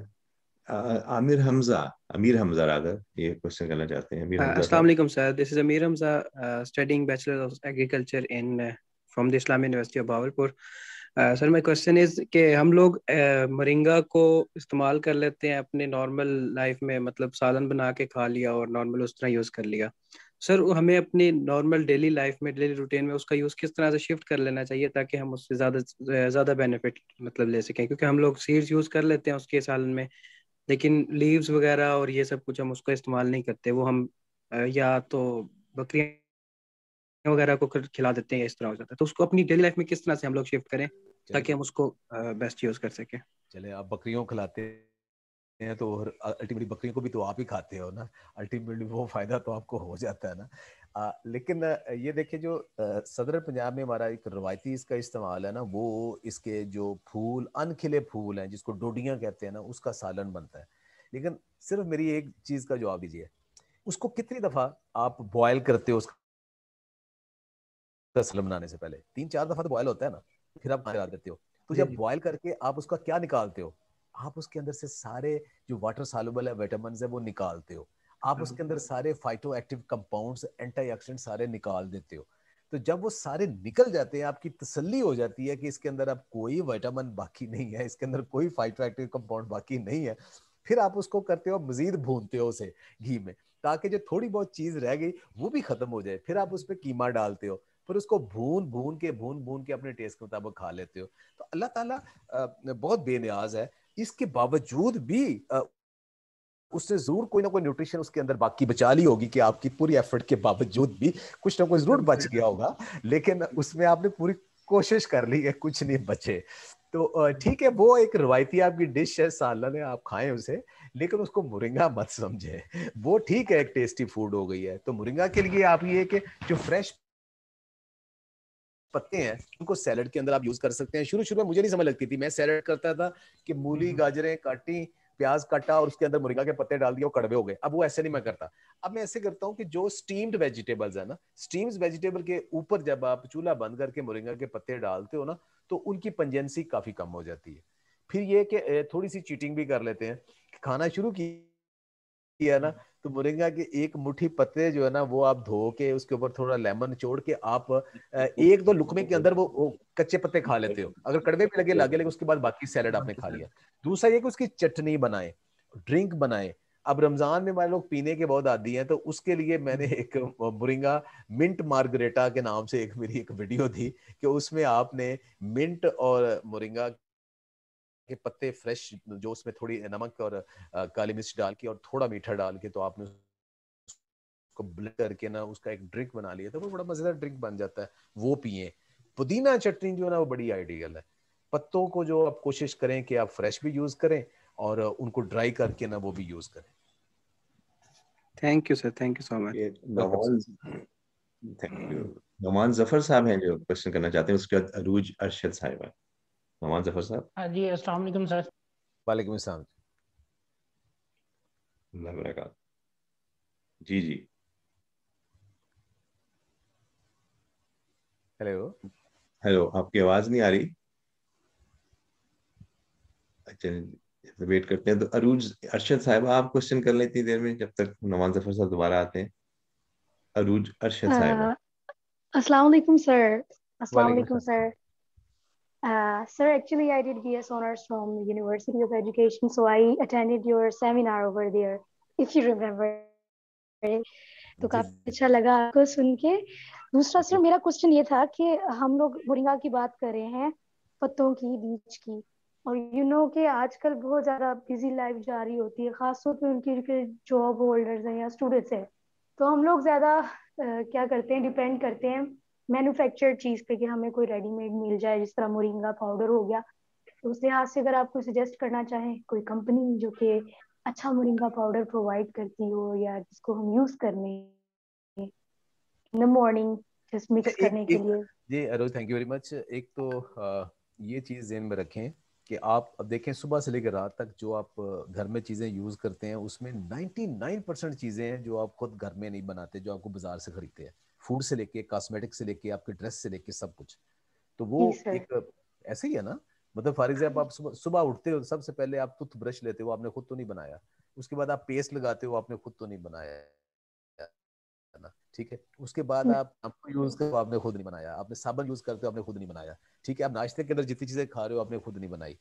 आमिर हमजा अमीर हमजा रादर ये क्वेश्चन करना चाहते हैं अस्सलाम वालेकुम sir this is Amir Hamza studying bachelor of agriculture in from the Islamic university of Bahawalpur sir my question is के हम लोग uh, मरिंगा को इस्तेमाल कर लेते हैं अपने नॉर्मल लाइफ में मतलब सालन बना के खा लिया और नॉर्मल उस तरह यूज़ कर लिया uh, सर हमें अपनी नॉर्मल डेली लाइफ में डेली रूटीन में उसका यूज किस तरह से शिफ्ट कर लेना चाहिए ताकि हम उससे ज्यादा ज्यादा बेनिफिट मतलब ले सकें क्योंकि हम लोग सीड्स यूज कर लेते हैं उसके सालन में लेकिन लीव्स वगैरह और ये सब कुछ हम उसका इस्तेमाल नहीं करते वो हम या तो बकरियां वगैरह को खिला देते हैं इस तरह हो जाता है तो उसको अपनी डेली लाइफ में किस तरह से हम लोग शिफ्ट करें ताकि हम उसको बेस्ट यूज कर सके चले आप बकरियों खिलाते हैं तो अल्टीमेटली बकरियों को भी तो आप ही खाते हो ना अल्टीमेटली वो फायदा तो आपको हो जाता है ना आ, लेकिन ये देखिए जो सदर पंजाब में हमारा एक रवायती इसका इस्तेमाल है ना वो इसके जो फूल अनखिले फूल हैं जिसको डोडियाँ कहते हैं ना उसका सालन बनता है लेकिन सिर्फ मेरी एक चीज़ का जवाब दीजिए उसको कितनी दफ़ा आप बॉयल करते हो उसका सालन बनाने से पहले तीन चार दफ़ा तो बॉयल होता है ना फिर आप तैयार हाँ। देते हो तो जब बॉयल करके आप उसका क्या निकालते हो आप उसके अंदर से सारे जो वाटर सालुबल है विटामिन है वो निकालते हो आप उसके अंदर सारे फाइटो एक्टिव कंपाउंड एंटी सारे निकाल देते हो तो जब वो सारे निकल जाते हैं आपकी तसल्ली हो जाती है कि इसके अंदर अब कोई विटामिन बाकी नहीं है इसके अंदर कोई फाइटो एक्टिव कंपाउंड बाकी नहीं है फिर आप उसको करते हो मजीद भूनते हो उसे घी में ताकि जो थोड़ी बहुत चीज रह गई वो भी खत्म हो जाए फिर आप उस पर कीमा डालते हो फिर उसको भून भून के भून भून के अपने टेस्ट के मुताबिक खा लेते हो तो अल्लाह ताला बहुत बेनियाज है इसके बावजूद भी उसने जरूर कोई ना कोई न्यूट्रिशन उसके अंदर बाकी बचा ली होगी कि आपकी पूरी एफर्ट के बावजूद भी कुछ ना कुछ जरूर बच गया होगा लेकिन उसमें आपने पूरी कोशिश कर ली है कुछ नहीं बचे तो ठीक है वो एक रवायती आपकी डिश है सालन है आप खाएं उसे लेकिन उसको मुरिंगा मत समझे वो ठीक है एक टेस्टी फूड हो गई है तो मुरिंगा के लिए आप ये कि जो फ्रेश पत्ते हैं उनको सैलड के अंदर आप यूज कर सकते हैं शुरू शुरू में मुझे नहीं समझ लगती थी मैं सैलड करता था कि मूली हम्म। गाजरें काटी प्याज काटा और उसके अंदर मुर्गा के पत्ते डाल दिए वो कड़वे हो गए अब वो ऐसे नहीं मैं करता अब मैं ऐसे करता हूँ कि जो स्टीम्ड वेजिटेबल्स है ना स्टीम्ड वेजिटेबल के ऊपर जब आप चूल्हा बंद करके मुर्गा के पत्ते डालते हो ना तो उनकी पंजेंसी काफी कम हो जाती है फिर ये कि थोड़ी सी चीटिंग भी कर लेते हैं खाना शुरू किया ना तो मुरिंगा के एक मुट्ठी पत्ते जो है ना वो आप धो के उसके ऊपर थोड़ा लेमन छोड़ के आप एक दो लुकमे के अंदर वो, वो कच्चे पत्ते खा लेते हो अगर कड़वे भी लगे लगे लेकिन उसके बाद बाकी सैलड आपने खा लिया दूसरा ये कि उसकी चटनी बनाए ड्रिंक बनाए अब रमजान में हमारे लोग पीने के बहुत आदि हैं तो उसके लिए मैंने एक मुरिंगा मिंट मार्गरेटा के नाम से एक मेरी एक वीडियो थी कि उसमें आपने मिंट और मुरिंगा के पत्ते फ्रेश जो उसमें थोड़ी नमक और काली मिर्च डाल के और थोड़ा मीठा डाल के तो आपने उसको ब्लेंड करके ना उसका एक ड्रिंक बना लिया तो वो बड़ा मजेदार ड्रिंक बन जाता है वो पिए पुदीना चटनी जो है ना वो बड़ी आइडियल है पत्तों को जो आप कोशिश करें कि आप फ्रेश भी यूज करें और उनको ड्राई करके ना वो भी यूज करें thank you sir thank you so much thank you Noman Zafar साहब हैं जो क्वेश्चन करना चाहते हैं उसके बाद अरूज अरशद साहिबा नवाज जफर साहब हाँ जी अस्सलाम वालेकुम सर वालेकुम अस्सलाम जी जी हेलो हेलो आपकी आवाज़ नहीं आ रही अच्छा वेट करते हैं तो अरूज अरशद साहब आप क्वेश्चन कर लेती देर में जब तक नवाज जफर साहब दोबारा आते हैं अरूज अरशद साहब हाँ, अस्सलाम वालेकुम सर अस्सलाम वालेकुम sir Uh, sir, actually, I did BS honors from the University of Education, so I attended your seminar over there, if you remember. तो काफी अच्छा लगा आपको सुन के दूसरा सर मेरा क्वेश्चन ये था कि हम लोग बुढ़िया की बात कर रहे हैं पत्तों की बीज की और यू नो कि आजकल बहुत ज्यादा बिजी लाइफ जा रही होती है खासतौर पे उनके उनकी जॉब होल्डर्स हैं या स्टूडेंट्स हैं तो हम लोग ज्यादा क्या करते हैं डिपेंड करते हैं मैन्युफैक्चर चीज पे कि हमें कोई रेडीमेड मिल जाए जिस तरह मोरिंगा पाउडर हो गया तो उस लिहाज से अगर आप कोई सजेस्ट करना चाहें कोई कंपनी जो कि अच्छा मोरिंगा पाउडर प्रोवाइड करती हो या जिसको हम यूज कर लें in the morning just mix करने के लिए जी Arun thank you very much एक तो ये चीज ध्यान में रखें कि आप अब देखें सुबह से लेकर रात तक जो आप घर में चीज़ें यूज़ करते हैं उसमें 99 परसेंट चीज़ें हैं जो आप खुद घर में नहीं बनाते जो आपको बाजार से खरीदते हैं फूड से लेके कॉस्मेटिक से लेके आपके ड्रेस से लेके सब कुछ तो वो एक ऐसे ही है ना मतलब फॉर एग्जाम्पल आप सुबह उठते हो सबसे पहले आप टूथ ब्रश लेते हो आपने खुद तो नहीं बनाया उसके बाद आप पेस्ट लगाते हो आपने खुद तो नहीं बनाया ठीक है उसके बाद hmm. आप शैम्पू यूज हो आपने खुद नहीं बनाया आपने साबन यूज करते हो आपने खुद नहीं बनाया ठीक है आप नाश्ते के अंदर जितनी चीजें खा रहे हो आपने खुद नहीं बनाई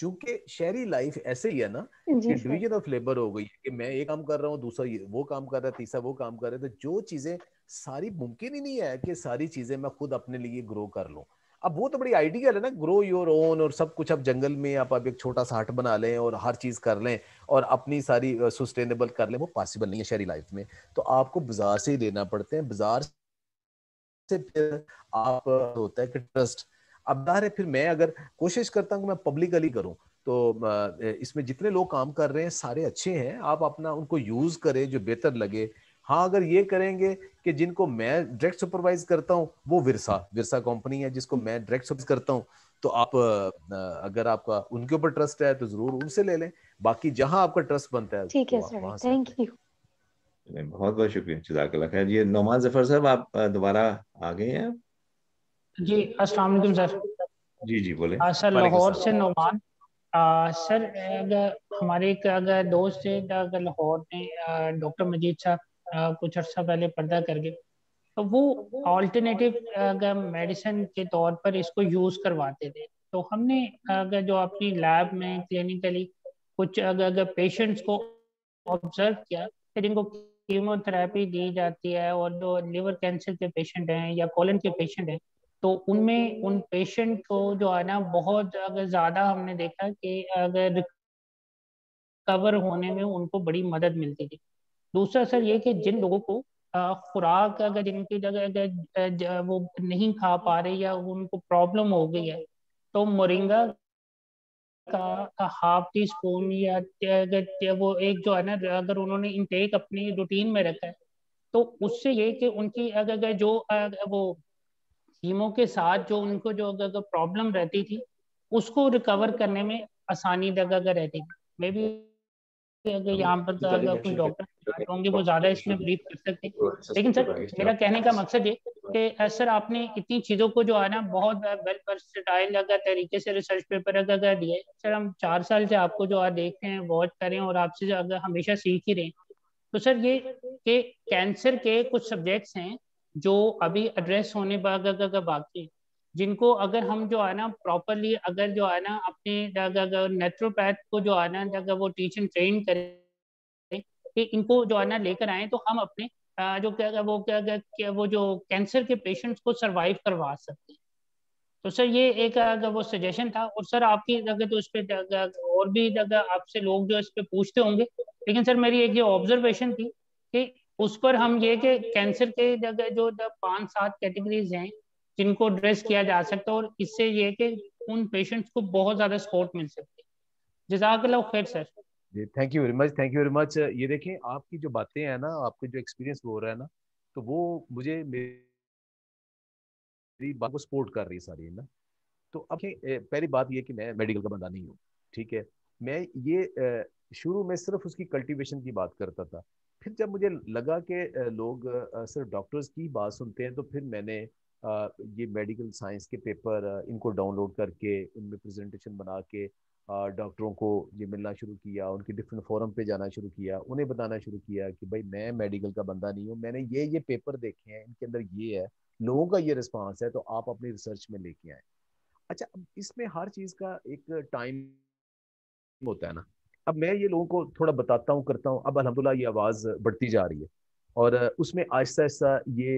चूंकि शहरी लाइफ ऐसे ही है ना हाँ कि डिवीजन ऑफ लेबर हो गई कि मैं ये काम कर रहा हूँ दूसरा ये वो काम कर रहा है तीसरा वो काम कर रहा है तो जो चीजें सारी मुमकिन ही नहीं है कि सारी चीजें मैं खुद अपने लिए ग्रो कर लूँ अब वो तो बड़ी आइडियल है ना ग्रो योर ओन और सब कुछ अब जंगल में आप अब एक छोटा सा हट बना लें और हर चीज कर लें और अपनी सारी सस्टेनेबल कर लें वो पॉसिबल नहीं है शहरी लाइफ में तो आपको बाजार से ही लेना पड़ते हैं बाजार से फिर आप होता है कि ट्रस्ट अब जाहिर है फिर मैं अगर कोशिश करता हूँ मैं पब्लिकली करूँ तो इसमें जितने लोग काम कर रहे हैं सारे अच्छे हैं आप अपना उनको यूज करें जो बेहतर लगे हाँ अगर ये करेंगे कि जिनको मैं डायरेक्ट सुपरवाइज करता हूँ वो विरसा विरसा कंपनी है जिसको मैं डायरेक्ट सुपरवाइज करता हूँ तो आप अगर आपका उनके ऊपर ट्रस्ट है तो जरूर उनसे ले लें बाकी जहाँ आपका ट्रस्ट बनता है ठीक है तो सर थैंक यू बहुत बहुत शुक्रिया जजाकल्ला खैर ये नौमान जफर साहब आप दोबारा आ गए हैं जी अस्सलाम वालेकुम सर जी जी बोले आ, सर लाहौर से नौमान सर अगर हमारे एक अगर दोस्त है अगर लाहौर में डॉक्टर मजीद साहब कुछ अर्सा पहले पर्दा कर गए तो वो ऑल्टरनेटिव अगर मेडिसिन के तौर पर इसको यूज़ करवाते थे तो हमने अगर जो अपनी लैब में क्लिनिकली कुछ अगर अगर पेशेंट्स को ऑब्जर्व किया फिर इनको कीमोथेरेपी दी जाती है और जो लिवर कैंसर के पेशेंट हैं या कोलन के पेशेंट हैं तो उनमें उन पेशेंट को जो है ना बहुत अगर ज्यादा हमने देखा कि अगर कवर होने में उनको बड़ी मदद मिलती थी दूसरा सर ये कि जिन लोगों को खुराक अगर इनकी जगह अगर वो नहीं खा पा रहे या उनको प्रॉब्लम हो गई है तो मोरिंगा का हाफ टी स्पून या अगर वो एक जो है ना अगर उन्होंने इनटेक अपनी रूटीन में रखा है तो उससे ये कि उनकी अगर जो वो हीमो के साथ जो उनको जो अगर प्रॉब्लम रहती थी उसको रिकवर करने में आसानी अगर रहती थी मे बी अगर यहाँ पर तो अगर कोई डॉक्टर होंगे वो ज्यादा इसमें ब्रीफ कर सकते लेकिन सर मेरा कहने का मकसद ये कि सर आपने इतनी चीजों को जो है ना बहुत वेल वर्सटाइल अगर तरीके से रिसर्च पेपर अगर दिए सर हम चार साल से आपको जो है रहे हैं वॉच करें और आपसे अगर हमेशा सीख ही रहे तो सर ये कि कैंसर के कुछ सब्जेक्ट्स हैं जो अभी एड्रेस होने बाकी जिनको अगर हम जो आना प्रॉपरली अगर जो आना अपने नेचुरोपैथ को जो आना वो टीचर ट्रेन करें कि इनको जो आना लेकर आए तो हम अपने जो क्या वो क्या वो जो कैंसर के पेशेंट्स को सरवाइव करवा सकते हैं तो सर ये एक अगर वो सजेशन था और सर आपकी जगह तो इस पर और भी जगह आपसे लोग जो इस पर पूछते होंगे लेकिन सर मेरी एक ये ऑब्जर्वेशन थी कि उस पर हम ये कि कैंसर के जगह जो पांच सात कैटेगरीज हैं जिनको एड्रेस किया जा सकता है और इससे ये कि उन पेशेंट्स को बहुत ज्यादा सपोर्ट मिल सकती है जजाक जजाकल्ला खैर सर जी thank you very much thank you very much ये देखें आपकी जो बातें हैं ना आपके जो एक्सपीरियंस हो रहा है ना तो वो मुझे मेरी बात को सपोर्ट कर रही है सारी है ना तो अब पहली बात ये कि मैं मेडिकल का बंदा नहीं हूँ ठीक है मैं ये शुरू में सिर्फ उसकी कल्टीवेशन की बात करता था फिर जब मुझे लगा कि लोग सिर्फ डॉक्टर्स की बात सुनते हैं तो फिर मैंने ये मेडिकल साइंस के पेपर इनको डाउनलोड करके उनमें प्रेजेंटेशन बना के डॉक्टरों को ये मिलना शुरू किया उनके डिफरेंट फोरम पे जाना शुरू किया उन्हें बताना शुरू किया कि भाई मैं मेडिकल का बंदा नहीं हूँ मैंने ये ये पेपर देखे हैं इनके अंदर ये है लोगों का ये रिस्पॉन्स है तो आप अपनी रिसर्च में लेके आए अच्छा इसमें हर चीज़ का एक टाइम होता है ना अब मैं ये लोगों को थोड़ा बताता हूँ करता हूँ अब अलहमदिल्ला ये आवाज़ बढ़ती जा रही है और उसमें आहिस्ता आहिस्ता ये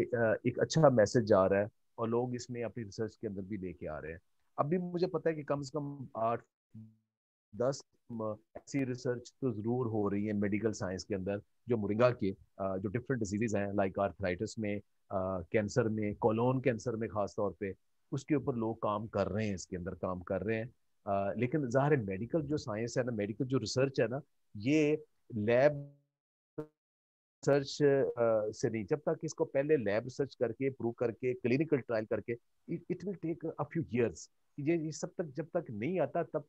एक अच्छा मैसेज जा रहा है और लोग इसमें अपनी रिसर्च के अंदर भी लेके आ रहे हैं अब भी मुझे पता है कि कम से कम आठ दस ऐसी रिसर्च तो ज़रूर हो रही है मेडिकल साइंस के अंदर जो मुरिंगा के जो डिफरेंट डिजीज़ हैं लाइक आर्थराइटिस में कैंसर में कोलोन कैंसर में खास तौर पे उसके ऊपर लोग काम कर रहे हैं इसके अंदर काम कर रहे हैं लेकिन ज़ाहिर है मेडिकल जो साइंस है ना मेडिकल जो रिसर्च है ना ये लैब रिसर्च से नहीं जब तक इसको पहले लैब रिसर्च करके प्रूव करके क्लिनिकल ट्रायल करके it will take a few years ये ये सब तक जब तक नहीं आता तब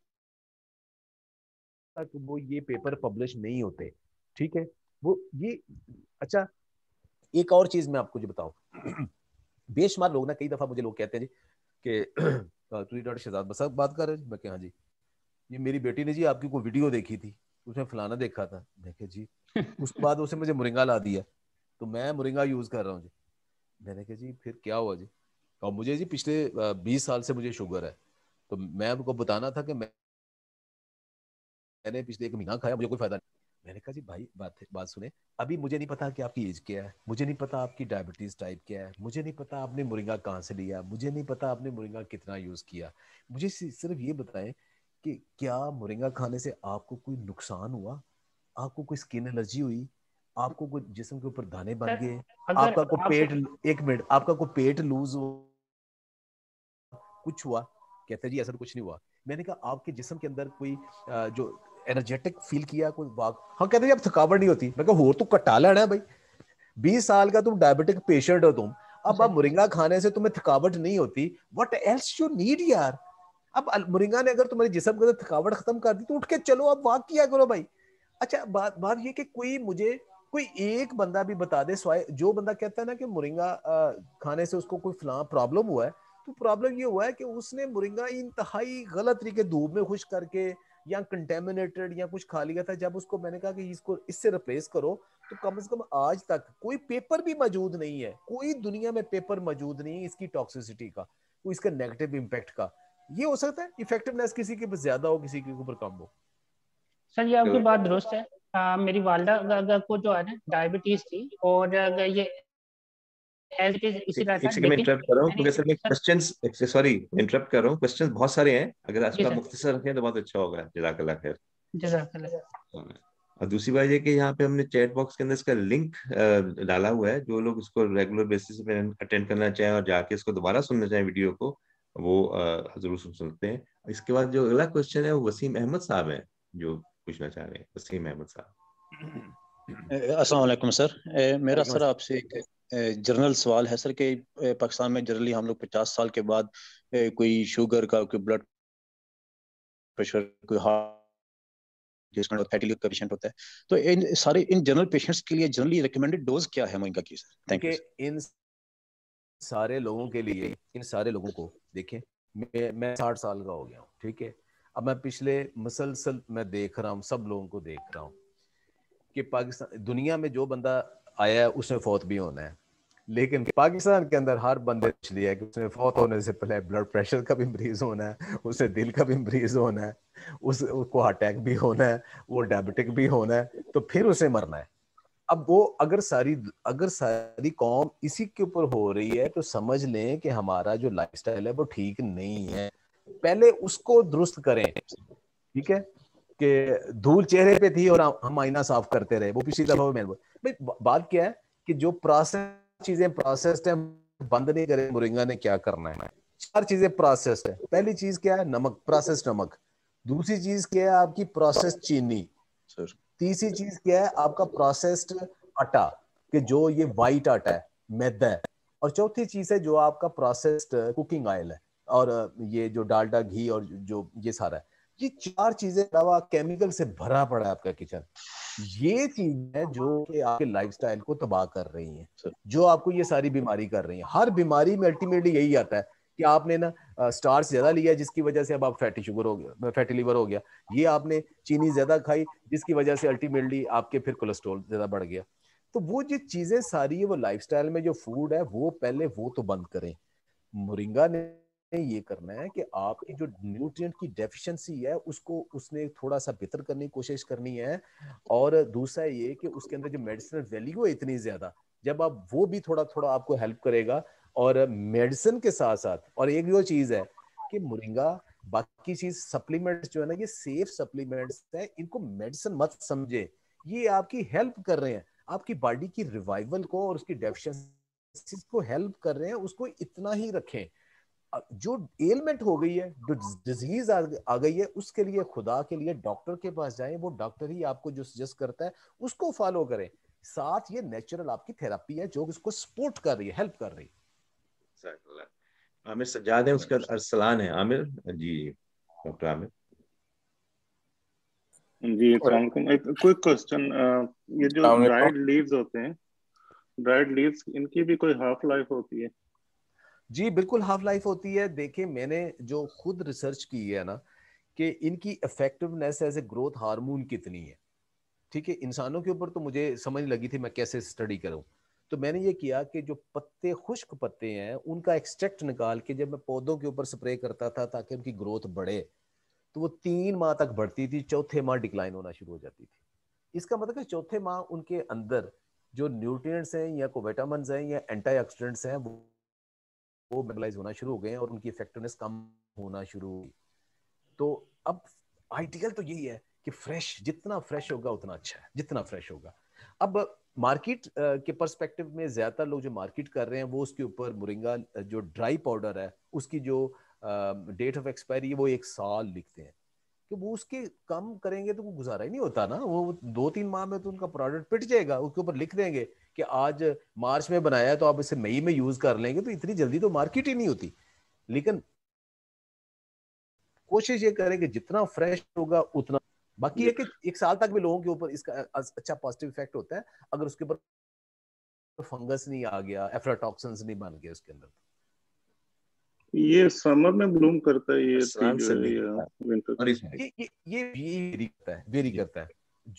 तक वो ये पेपर पब्लिश नहीं होते ठीक है वो ये अच्छा एक और चीज मैं आपको जो बताऊं बेशुमार लोग ना कई दफा मुझे लोग कहते हैं जी कि कस्तूरी डॉट शहजाद बात कर रहे हैं मैं क्या हाँ जी मेरी बेटी ने जी आपकी कोई वीडियो देखी थी उसमें फलाना देखा था जी उसके बाद उसने मुझे मुरिंगा ला दिया तो मैं मुरिंगा यूज कर रहा हूँ जी मैंने कहा जी फिर क्या हुआ जी और मुझे जी पिछले बीस साल से मुझे शुगर है तो मैं आपको बताना था कि मैं मैंने पिछले एक महीना खाया मुझे कोई फायदा नहीं मैंने कहा जी भाई बात बात सुने अभी मुझे नहीं पता कि आपकी एज क्या है मुझे नहीं पता आपकी डायबिटीज टाइप क्या है मुझे नहीं पता आपने मुरिंगा कहाँ से लिया मुझे नहीं पता आपने मुरिंगा कितना यूज किया मुझे सिर्फ ये बताएं कि क्या मुरिंगा खाने से आपको कोई नुकसान हुआ आपको कोई स्किन एलर्जी हुई आपको कोई जिसम के ऊपर दाने बन गए आपका कोई पेट एक मिनट आपका कोई पेट लूज हो कुछ हुआ कहते जी ऐसा तो कुछ नहीं हुआ मैंने कहा आपके जिसम के अंदर कोई जो एनर्जेटिक फील किया कोई वाक हाँ कहते हैं अब थकावट नहीं होती मैं हो तो कटा लेना भाई बीस साल का तुम डायबिटिक पेशेंट हो तुम अब अब मुरिंगा खाने से तुम्हें थकावट नहीं होती वट एल्स यू नीड यार अब मुरिंगा ने अगर तुम्हारे जिसम के अंदर थकावट खत्म कर दी तो उठ के चलो अब वाक किया करो भाई अच्छा बात बात ये कि कोई मुझे कोई एक बंदा भी बता दे स्वाय जो बंदा कहता है ना कि मुरिंगा खाने से उसको कोई फला प्रॉब्लम हुआ है तो प्रॉब्लम ये हुआ है कि उसने मुरिंगा इंतहाई गलत तरीके धूप में खुश करके या कंटेमिनेटेड या कुछ खा लिया था जब उसको मैंने कहा कि इसको इससे रिप्लेस करो तो कम से कम आज तक कोई पेपर भी मौजूद नहीं है कोई दुनिया में पेपर मौजूद नहीं है इसकी टॉक्सिसिटी का कोई इसका नेगेटिव इम्पैक्ट का ये हो सकता है इफेक्टिवनेस किसी के ऊपर ज्यादा हो किसी के ऊपर कम हो सर ये आपकी तो- बात दुरुस्त है आ, मेरी वालदा को जो है ना डायबिटीज थी और ये बहुत सारे हैं अगर रखें तो बहुत अच्छा होगा खैर और दूसरी बात ये कि यहाँ पे हमने चैट बॉक्स के अंदर इसका लिंक डाला हुआ है जो लोग इसको रेगुलर बेसिस पे अटेंड करना चाहें और जाके इसको दोबारा सुनना चाहें वीडियो को वो जरूर सुन सकते हैं इसके बाद जो अगला क्वेश्चन है वो वसीम अहमद साहब है जो पूछना चाह रहे हैं वसीम अहमद साहब असल सर मेरा सर आपसे एक जर्नल सवाल है सर कि पाकिस्तान में जनरली हम लोग पचास साल के बाद कोई शुगर का कोई ब्लड प्रेशर कोई हार्ट फैटी का पेशेंट होता है तो इन सारे इन जनरल पेशेंट्स के लिए जनरली रिकमेंडेड डोज क्या है मोइंका की सर थैंक यू इन सारे लोगों के लिए इन सारे लोगों को देखें मैं मैं साठ साल का हो गया हूँ ठीक है अब मैं पिछले मसलसल मैं देख रहा हूँ सब लोगों को देख रहा हूँ कि पाकिस्तान दुनिया में जो बंदा आया है उसने फौत भी होना है लेकिन पाकिस्तान के अंदर हर बंदे दिया है कि उसने फौत होने से पहले ब्लड प्रेशर का भी मरीज होना है उसे दिल का भी मरीज होना है उस उसको अटैक भी होना है वो डायबिटिक भी होना है तो फिर उसे मरना है अब वो अगर सारी अगर सारी कौम इसी के ऊपर हो रही है तो समझ लें कि हमारा जो लाइफस्टाइल है वो ठीक नहीं है पहले उसको दुरुस्त करें ठीक है कि धूल चेहरे पे थी और हम आईना साफ करते रहे वो पिछली दफा बात क्या है कि जो प्रोसेस चीजें प्रोसेस्ड है बंद नहीं करें मुरिंगा ने क्या करना है चार चीजें प्रोसेस्ड है पहली चीज क्या है नमक प्रोसेस्ड नमक दूसरी चीज क्या है आपकी प्रोसेस चीनी तीसरी चीज क्या है आपका प्रोसेस्ड आटा कि जो ये व्हाइट आटा है मैदा है और चौथी चीज है जो आपका प्रोसेस्ड कुकिंग ऑयल है और ये जो डालडा घी और जो ये सारा है ये चार चीजें अलावा केमिकल से भरा पड़ा है आपका किचन ये चीज है जो आपके लाइफस्टाइल को तबाह कर रही है जो आपको ये सारी बीमारी कर रही है हर बीमारी में अल्टीमेटली यही आता है कि आपने ना स्टार्स ज्यादा लिया जिसकी वजह से अब आप फैटी शुगर हो गया फैटी लिवर हो गया ये आपने चीनी ज्यादा खाई जिसकी वजह से अल्टीमेटली आपके फिर कोलेस्ट्रोल ज्यादा बढ़ गया तो वो जो चीजें सारी है वो लाइफ में जो फूड है वो पहले वो तो बंद करें मुरिंगा ने ये करना है कि आपकी जो न्यूट्रिएंट की डेफिशिएंसी है उसको उसने थोड़ा सा बेहतर करने की कोशिश करनी है और दूसरा ये कि उसके अंदर जो मेडिसिनल वैल्यू है इतनी ज्यादा जब आप वो भी थोड़ा थोड़ा आपको हेल्प करेगा और मेडिसिन के साथ साथ और एक जो चीज है कि मुरिंगा बाकी चीज सप्लीमेंट्स जो है ना ये सेफ सप्लीमेंट्स है इनको मेडिसिन मत समझे ये आपकी हेल्प कर रहे हैं आपकी बॉडी की रिवाइवल को और उसकी डेफिशिएंसी को हेल्प कर रहे हैं उसको इतना ही रखें जो एलमेंट हो गई है जो डिजीज आ, गई है उसके लिए खुदा के लिए डॉक्टर के पास जाए वो डॉक्टर ही आपको जो सजेस्ट करता है उसको फॉलो करें साथ ये नेचुरल आपकी थेरेपी है जो इसको सपोर्ट कर रही है हेल्प कर रही है आमिर सज्जाद है उसका अरसलान है Aamir ji doctor Aamir ji quick question ये जो ड्राइड लीव्स होते हैं ड्राइड लीव्स इनकी भी कोई हाफ लाइफ होती है जी बिल्कुल हाफ लाइफ होती है देखिए मैंने जो खुद रिसर्च की है ना कि इनकी effectiveness as a growth hormone कितनी है ठीक है इंसानों के ऊपर तो मुझे समझ लगी थी मैं कैसे स्टडी करूं तो मैंने ये किया कि जो पत्ते खुश्क पत्ते हैं उनका एक्सट्रैक्ट निकाल के जब मैं पौधों के ऊपर स्प्रे करता था ताकि उनकी ग्रोथ बढ़े तो वो तीन माह तक बढ़ती थी चौथे माह डिक्लाइन होना शुरू हो जाती थी इसका मतलब कि चौथे माह उनके अंदर जो न्यूट्रिएंट्स हैं या कोविटामस हैं या एंटीऑक्सीडेंट्स हैं वो वो मेबलाइज होना शुरू हो गए और उनकी इफेक्टिवनेस कम होना शुरू हुई तो अब आइडियल तो यही है कि फ्रेश जितना फ्रेश होगा उतना अच्छा है जितना फ्रेश होगा अब मार्केट के परस्पेक्टिव में ज्यादातर लोग जो मार्केट कर रहे हैं वो उसके ऊपर मुरिंगा जो ड्राई पाउडर है उसकी जो डेट ऑफ एक्सपायरी वो एक साल लिखते हैं कि वो उसके कम करेंगे तो वो गुजारा ही नहीं होता ना वो दो तीन माह में तो उनका प्रोडक्ट पिट जाएगा उसके ऊपर लिख देंगे कि आज मार्च में बनाया तो आप इसे मई में यूज कर लेंगे तो इतनी जल्दी तो मार्केट ही नहीं होती लेकिन कोशिश ये करें कि जितना फ्रेश होगा उतना बाकी है कि एक साल तक भी लोगों के ऊपर इसका अच्छा पॉजिटिव इफेक्ट होता है अगर उसके ऊपर फंगस नहीं आ गया एफ्राटॉक्सन नहीं बन गया उसके अंदर ये समर में ब्लूम करता है ये ये ये, ये वेरी करता है वेरी करता है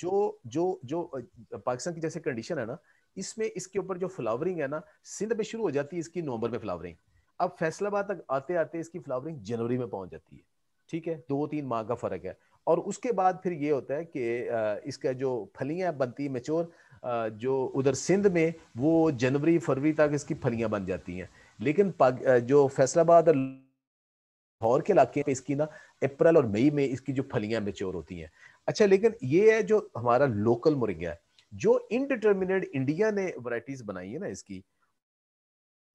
जो जो जो पाकिस्तान की जैसे कंडीशन है ना इसमें इसके ऊपर जो फ्लावरिंग है ना सिंध में शुरू हो जाती है इसकी नवंबर में फ्लावरिंग अब फैसलाबाद तक आते आते इसकी फ्लावरिंग जनवरी में पहुंच जाती है ठीक है दो तीन माह का फर्क है और उसके बाद फिर ये होता है कि इसका जो फलियां बनती है मेच्योर जो उधर सिंध में वो जनवरी फरवरी तक इसकी फलियां बन जाती हैं लेकिन जो फैसलाबाद और लाहौर के इलाके में इसकी ना अप्रैल और मई में इसकी जो फलियां मेच्योर होती हैं अच्छा लेकिन ये है जो हमारा लोकल मुर्गा है जो इनडिटर्मिनेट इंडिया ने वराइटीज बनाई है ना इसकी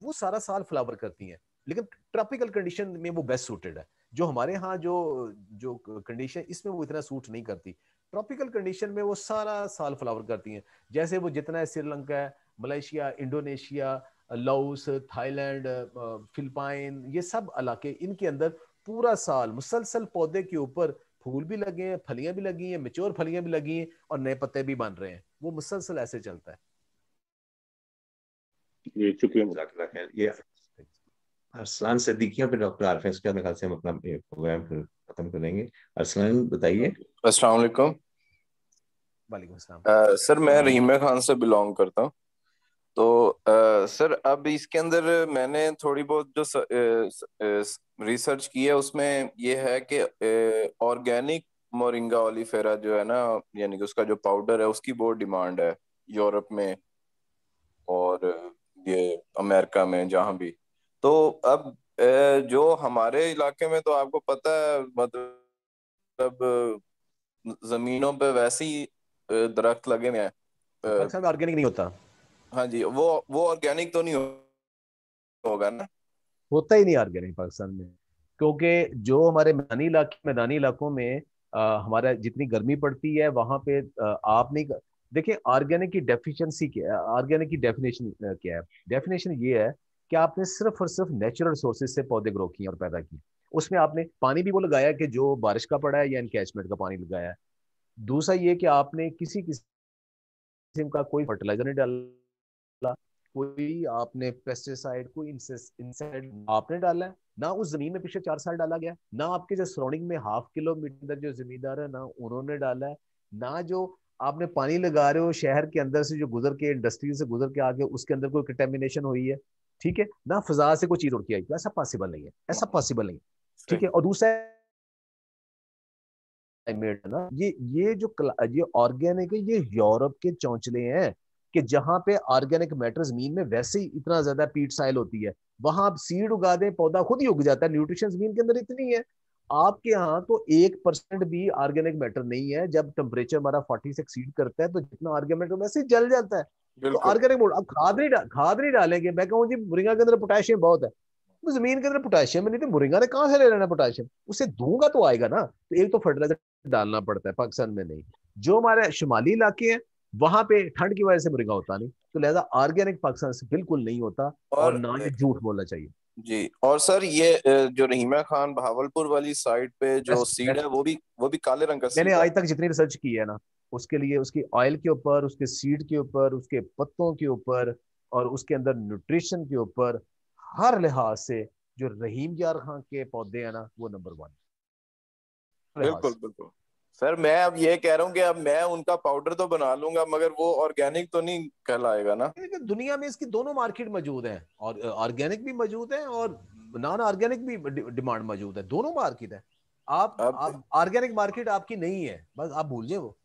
वो सारा साल फ्लावर करती हैं लेकिन ट्रॉपिकल कंडीशन में वो बेस्ट सूटेड है जो हमारे यहाँ जो जो कंडीशन इसमें वो इतना सूट नहीं करती ट्रॉपिकल कंडीशन में वो सारा साल फ्लावर करती हैं जैसे वो जितना है Sri Lanka Malaysia Indonesia Laos Thailand Philippine ये सब इलाके इनके अंदर पूरा साल मुसलसल पौधे के ऊपर फूल भी लगे हैं फलियां भी लगी हैं मेच्योर फलियां भी लगी हैं और नए पत्ते भी बन रहे हैं वो मुसलसल ऐसे चलता है ये शुक्रिया डॉक्टर आरफ इसके ख्याल से हम अपना प्रोग्राम खत्म करेंगे अरसलान बताइए अस्सलाम वालेकुम वालेकुम अस्सलाम सर मैं रहीमा खान से बिलोंग करता हूँ तो सर अब इसके अंदर मैंने थोड़ी बहुत जो स, आ, स, रिसर्च की है उसमें ये है कि ऑर्गेनिक मोरिंगा ओलीफेरा जो है ना यानी कि उसका जो पाउडर है उसकी बहुत डिमांड है यूरोप में और ये अमेरिका में जहाँ भी तो अब जो हमारे इलाके में तो आपको पता है मतलब जमीनों पे वैसे ही दरख्त लगे हुए हैं ऑर्गेनिक तो नहीं होता हाँ जी वो वो ऑर्गेनिक तो नहीं होगा ना होता ही नहीं ऑर्गेनिक पाकिस्तान में क्योंकि जो हमारे मैदानी इलाके मैदानी इलाकों में हमारा जितनी गर्मी पड़ती है वहाँ पे आप नहीं देखिए ऑर्गेनिक की डेफिशिएंसी क्या है ऑर्गेनिक की डेफिनेशन क्या है डेफिनेशन ये है कि आपने सिर्फ और सिर्फ नेचुरल सोर्सेज से पौधे ग्रो किए और पैदा किए उसमें आपने पानी भी वो लगाया कि जो बारिश का पड़ा है या इनकेचमेंट का पानी लगाया है दूसरा ये कि आपने किसी किसी का कोई फर्टिलाइजर नहीं डाला कोई आपने पेस्टिसाइड कोई इंसेक्ट आपने डाला है ना उस जमीन में पिछले चार साल डाला गया ना आपके जो सराउंडिंग में हाफ किलोमीटर जो जमींदार है ना उन्होंने डाला है ना जो आपने पानी लगा रहे हो शहर के अंदर से जो गुजर के इंडस्ट्री से गुजर के आगे उसके अंदर कोई कंटेमिनेशन हुई है ठीक है ना फिजा से कोई चीज उड़ के आई तो ऐसा पॉसिबल नहीं है ऐसा पॉसिबल नहीं है ठीक है और दूसरा ना ये ये जो ये ऑर्गेनिक है ये यूरोप के चौंचले हैं कि जहां पे ऑर्गेनिक मैटर जमीन में वैसे ही इतना ज्यादा पीट साइल होती है वहां आप सीड उगा दें पौधा खुद ही उग जाता है न्यूट्रिशन जमीन के अंदर इतनी है आपके यहाँ तो एक परसेंट भी ऑर्गेनिक मैटर नहीं है जब टेम्परेचर हमारा फोर्टी से एक्सीड करता है तो जितना ऑर्गेनिक मैटर वैसे जल जाता है तो ऑर्गेनिक मोड अब खाद नहीं खाद नहीं डालेंगे मैं कहूँ जी मुरिंगा के अंदर पोटेशियम बहुत है तो जमीन के अंदर पोटेशियम नहीं तो मुरिंगा ने कहाँ से ले लेना पोटेशियम उसे दूंगा तो आएगा ना तो एक तो फर्टिलाइजर डालना पड़ता है पाकिस्तान में नहीं जो हमारे शुमाली इलाके हैं वहां पे ठंड की वजह से मुर्गा होता नहीं तो लिहाजा ऑर्गेनिक पाकिस्तान से बिल्कुल नहीं होता और, और ना ही झूठ बोलना चाहिए जी और सर ये जो रहीमा खान भावलपुर वाली साइड पे जो सीड है वो भी वो भी काले रंग का मैंने आज तक जितनी रिसर्च की है ना उसके लिए उसकी ऑयल के ऊपर उसके सीड के ऊपर उसके पत्तों के ऊपर और उसके अंदर न्यूट्रिशन के ऊपर हर लिहाज से जो रहीम यार खान के पौधे हैं ना वो नंबर वन बिल्कुल बिल्कुल सर मैं अब ये कह रहा हूँ कि अब मैं उनका पाउडर तो बना लूंगा मगर वो ऑर्गेनिक तो नहीं कहलाएगा ना दुनिया में इसकी दोनों मार्केट मौजूद है और ऑर्गेनिक भी मौजूद है और नॉन ऑर्गेनिक भी डिमांड मौजूद है दोनों मार्केट है आप ऑर्गेनिक मार्केट आपकी नहीं है बस आप भूल जाए वो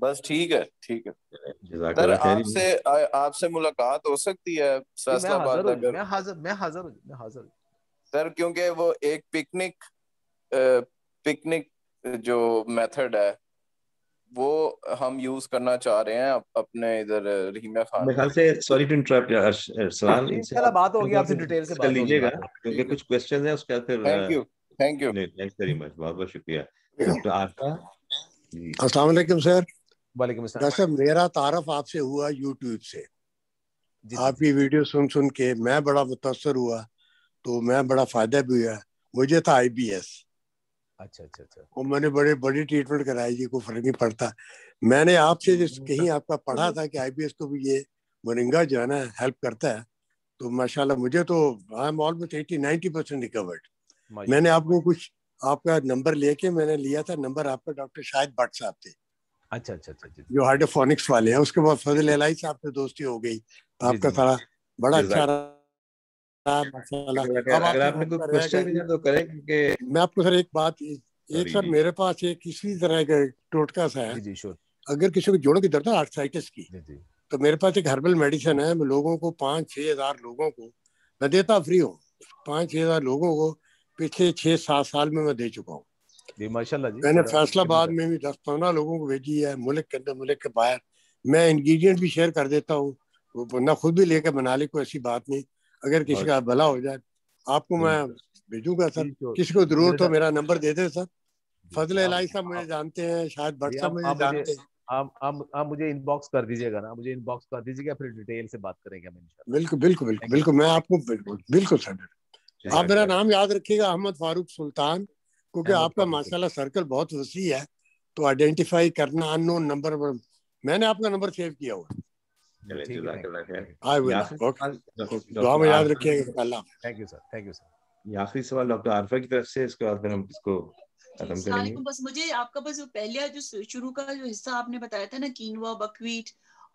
बस ठीक है ठीक है आपसे आपसे मुलाकात हो सकती है सर क्योंकि वो एक पिकनिक पिकनिक जो मेथड है वो हम यूज करना चाह रहे हैं अपने इधर रहीमिया खान मेरे ख्याल से सॉरी टू इंटरप्ट यार सवाल इनसे चला बात होगी आपसे डिटेल से बात लीजिएगा क्योंकि कुछ क्वेश्चंस हैं उसके बाद फिर thank you thank you thanks very much बहुत-बहुत शुक्रिया डॉक्टर आपका अस्सलाम वालेकुम सर वालेकुम अस्सलाम सर मेरा तारफ आपसे हुआ YouTube से आपकी वीडियो सुन सुन के मैं बड़ा मुतासर हुआ तो मैं बड़ा फायदा भी हुआ मुझे था आईबीएस अच्छा अच्छा अच्छा और मैंने बड़े बड़ी ट्रीटमेंट कराई जी कोई फर्क नहीं पड़ता मैंने आपसे हम्म, जिस हम्म, कहीं हम्म। आपका पढ़ा था कि आईबीएस को भी ये मोरिंगा जो है ना हेल्प करता है तो माशाल्लाह मुझे तो I am almost eighty ninety percent recovered मैंने आपको कुछ आपका नंबर लेके मैंने लिया था नंबर आपका डॉक्टर शाहिद भट्ट साहब थे अच्छा अच्छा अच्छा जो हार्डोफोनिक्स वाले हैं उसके बाद फजल एलाई साहब से दोस्ती हो गई आपका सारा बड़ा अच्छा तो तो मैं आपको सर एक बात एक सर मेरे पास एक किसी तरह का टोटका सा है अगर किसी को जोड़ों की दर्द है आर्थसाइटिस की तो मेरे पास एक हर्बल मेडिसिन है मैं लोगों को पाँच छः हजार लोगों को मैं देता फ्री हूँ पाँच छः हजार लोगों को पिछले छः सात साल में मैं दे चुका हूँ मैंने फैसलाबाद में भी दस पंद्रह लोगों को भेजी है मुल्क के अंदर मुल्क के बाहर मैं इंग्रेडिएंट भी शेयर कर देता हूँ बंदा खुद भी लेकर बना ले कोई ऐसी बात नहीं अगर किसी का भला हो जाए आपको मैं भेजूंगा सर किसी को जरूरत हो मेरा नंबर दे दे सर फजल इलाही साहब मुझे जानते हैं शायद भट्ट साहब मुझे जानते हैं आप आप आप मुझे इनबॉक्स कर दीजिएगा ना मुझे इनबॉक्स कर दीजिएगा फिर डिटेल से बात करेंगे हम इंशाल्लाह बिल्कुल बिल्कुल बिल्कुल बिल्कुल मैं आपको बिल्कुल बिल्कुल सर आप मेरा नाम याद रखिएगा अहमद फारूक सुल्तान क्योंकि आपका माशाल्लाह सर्कल बहुत वसी है तो आइडेंटिफाई करना अननोन नंबर पर मैंने आपका नंबर सेव किया हुआ है ये आखिरी सवाल डॉक्टर आरफा की तरफ से इसके बाद फिर हम इसको बस मुझे आपका बस जो शुरू का जो हिस्सा आपने बताया था ना कीनवा बकवीट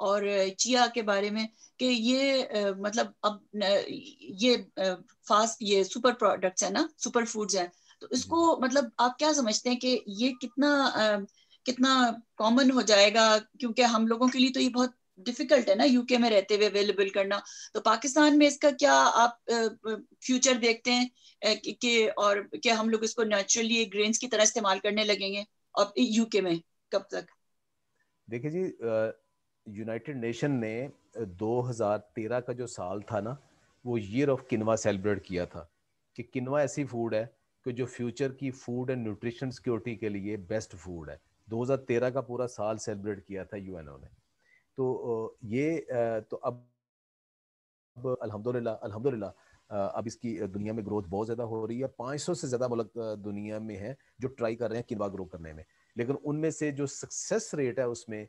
और चिया के बारे में कि ये आ, मतलब अब ये आ, फास्ट ये सुपर प्रोडक्ट्स है ना सुपर फूड्स हैं तो इसको मतलब आप क्या समझते हैं कि ये कितना आ, कितना कॉमन हो जाएगा क्योंकि हम लोगों के लिए तो ये बहुत डिफिकल्ट है ना यूके में रहते हुए अवेलेबल करना तो पाकिस्तान में इसका क्या आप फ्यूचर देखते हैं कि और क्या हम लोग इसको नेचुरली ग्रेन्स की तरह इस्तेमाल करने लगेंगे और यूके में कब तक देखिए जी यूनाइटेड नेशन ने 2013 का जो साल था ना वो ईयर ऑफ किनवा सेलिब्रेट किया था कि किनवा ऐसी फूड है कि जो फ्यूचर की फूड एंड न्यूट्रिशन सिक्योरिटी के लिए बेस्ट फूड है 2013 का पूरा साल सेलिब्रेट किया था यूएनओ ने तो ये तो अब अब अल्हम्दुलिल्लाह अल्हम्दुलिल्लाह अब इसकी दुनिया में ग्रोथ बहुत ज़्यादा हो रही है 500 से ज़्यादा मुल्क दुनिया में है जो ट्राई कर रहे हैं किनवा ग्रो करने में लेकिन उनमें से जो सक्सेस रेट है उसमें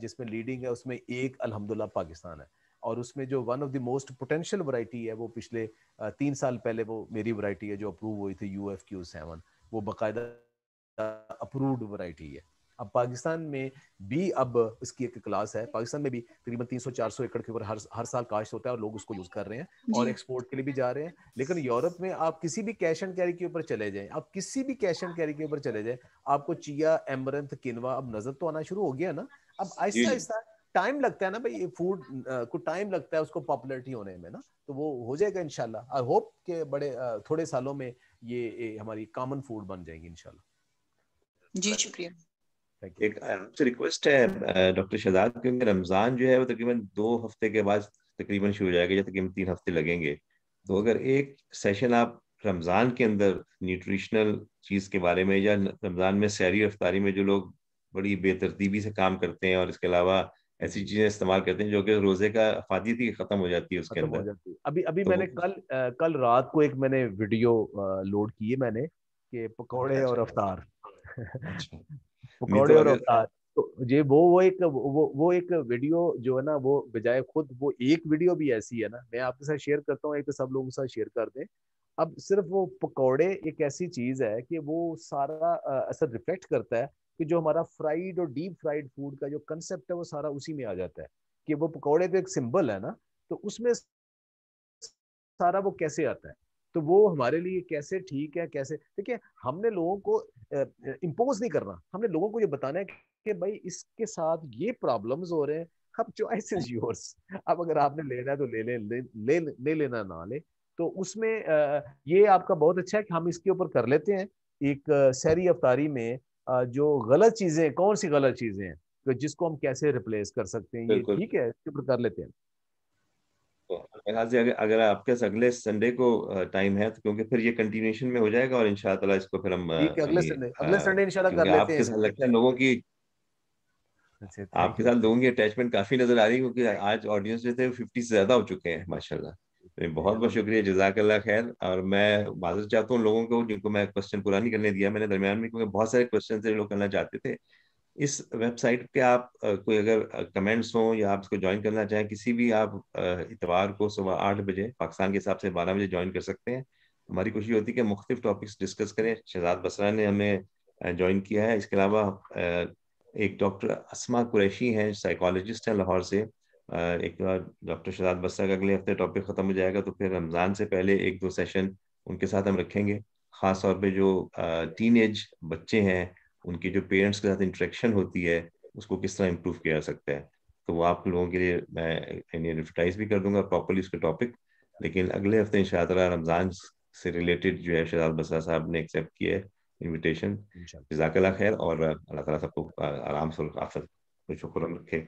जिसमें लीडिंग है उसमें एक अलहमदुल्ला पाकिस्तान है और उसमें जो one of the most potential variety है वो पिछले तीन साल पहले वो मेरी वैरायटी है जो अप्रूव हुई थी यू एफ क्यू सेवन वो बाकायदा अप्रूव्ड वैरायटी है अब पाकिस्तान में भी अब इसकी एक क्लास है पाकिस्तान में भी तकरीबन 300-400 एकड़ के ऊपर हर हर साल काश्त होता है और लोग उसको यूज कर रहे हैं और एक्सपोर्ट के लिए भी जा रहे हैं लेकिन यूरोप में आप किसी भी कैश एंड कैरी के ऊपर चले जाएं आप किसी भी कैश एंड कैरी के ऊपर चले जाएं आपको चिया एमरंथ किनवा अब नजर तो आना शुरू हो गया ना अब आहिस्ता आहिस्ता टाइम लगता है ना भाई फूड को टाइम लगता है उसको पॉपुलरिटी होने में ना तो वो हो जाएगा इनशाला आई होप के बड़े थोड़े सालों में ये हमारी कॉमन फूड बन जाएगी इनशाला जी शुक्रिया रिक्वेस्ट uh, है डॉक्टर uh, शहजाद क्योंकि रमज़ान जो है वो तकरीबन दो हफ्ते के बाद तकरीबन शुरू हो जाएगा या तकरीबन तीन हफ्ते लगेंगे तो अगर एक सेशन आप रमज़ान के अंदर न्यूट्रिशनल चीज़ के बारे में या रमज़ान में सैरी रफ्तारी में जो लोग बड़ी बेतरतीबी से काम करते हैं और इसके अलावा ऐसी चीजें इस्तेमाल करते हैं जो कि रोजे का अफादियत थी खत्म हो जाती है उसके अंदर अभी अभी तो मैंने कल uh, कल रात को एक मैंने वीडियो लोड की है मैंने कि पकौड़े अच्छा। और अवतार अच्छा। तो पकौड़े और अवतार तो ये वो वो एक वो वो एक वीडियो जो है ना वो बजाय खुद वो एक वीडियो भी ऐसी है ना मैं आपके साथ शेयर करता हूँ एक सब लोगों के साथ शेयर कर दें अब सिर्फ वो पकौड़े एक ऐसी चीज है कि वो सारा असर रिफ्लेक्ट करता है कि जो हमारा फ्राइड और डीप फ्राइड फूड का जो कंसेप्ट है वो सारा उसी में आ जाता है कि वो पकौड़े तो एक सिंबल है ना तो उसमें सारा वो कैसे आता है तो वो हमारे लिए कैसे ठीक है कैसे देखिए हमने लोगों को इम्पोज नहीं करना हमने लोगों को ये बताना है कि भाई इसके साथ ये प्रॉब्लम्स हो रहे हैं अब चॉइस इज योर्स अब अगर आपने लेना है तो ले ले ले, ले, ले लेना ना ले तो उसमें ये आपका बहुत अच्छा है कि हम इसके ऊपर कर लेते हैं एक सैरी अफ्तारी में जो गलत चीजें कौन सी गलत चीजें हैं तो जिसको हम कैसे रिप्लेस कर सकते हैं ये ठीक है इसके ऊपर कर लेते हैं ख्याल तो अगर अगर आपके अगले संडे को टाइम है तो क्योंकि फिर ये कंटिन्यूशन में हो जाएगा और इंशाल्लाह इसको फिर हम अगले संडे अगले संडे इंशाल्लाह कर लेते हैं आपके साथ लगता है लोगों की अच्छा, आपके साथ लोगों की अटैचमेंट काफी नजर आ रही है क्योंकि आज ऑडियंस जो थे फिफ्टी से ज्यादा हो चुके हैं माशाल्लाह तो बहुत बहुत शुक्रिया जजाकल्ला खैर और मैं माजर चाहता हूँ लोगों को जिनको मैं क्वेश्चन पूरा नहीं करने दिया मैंने दरमियान में क्योंकि बहुत सारे क्वेश्चन थे लोग करना चाहते थे इस वेबसाइट पे आप कोई अगर कमेंट्स हो या आप इसको ज्वाइन करना चाहें किसी भी आप इतवार को सुबह आठ बजे पाकिस्तान के हिसाब से बारह बजे ज्वाइन कर सकते हैं हमारी खुशी होती है कि मुख्तु टॉपिक्स डिस्कस करें शहजाद बसरा ने हमें ज्वाइन किया है इसके अलावा एक डॉक्टर असमा कुरैशी हैं साइकोलॉजिस्ट हैं लाहौर से एक डॉक्टर शहजाद बसरा का अगले हफ्ते टॉपिक ख़त्म हो जाएगा तो फिर रमज़ान से पहले एक दो सेशन उनके साथ हम रखेंगे ख़ास तौर पर जो टीन एज बच्चे हैं उनके जो पेरेंट्स के साथ इंट्रेक्शन होती है उसको किस तरह इम्प्रूव किया जा सकता है तो वो आप लोगों के लिए मैं एडवर्टाइज भी कर दूंगा प्रॉपरली उसका टॉपिक लेकिन अगले हफ्ते इन रमज़ान से रिलेटेड जो है शहजाद बसरा साहब ने एक्सेप्ट किया है इन्विटेशन जजाकला खैर और अल्लाह ताला सबको आराम से आफत शुक्र रखे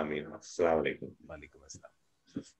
आमिर असल वालेकुम वालेकुम अस्सलाम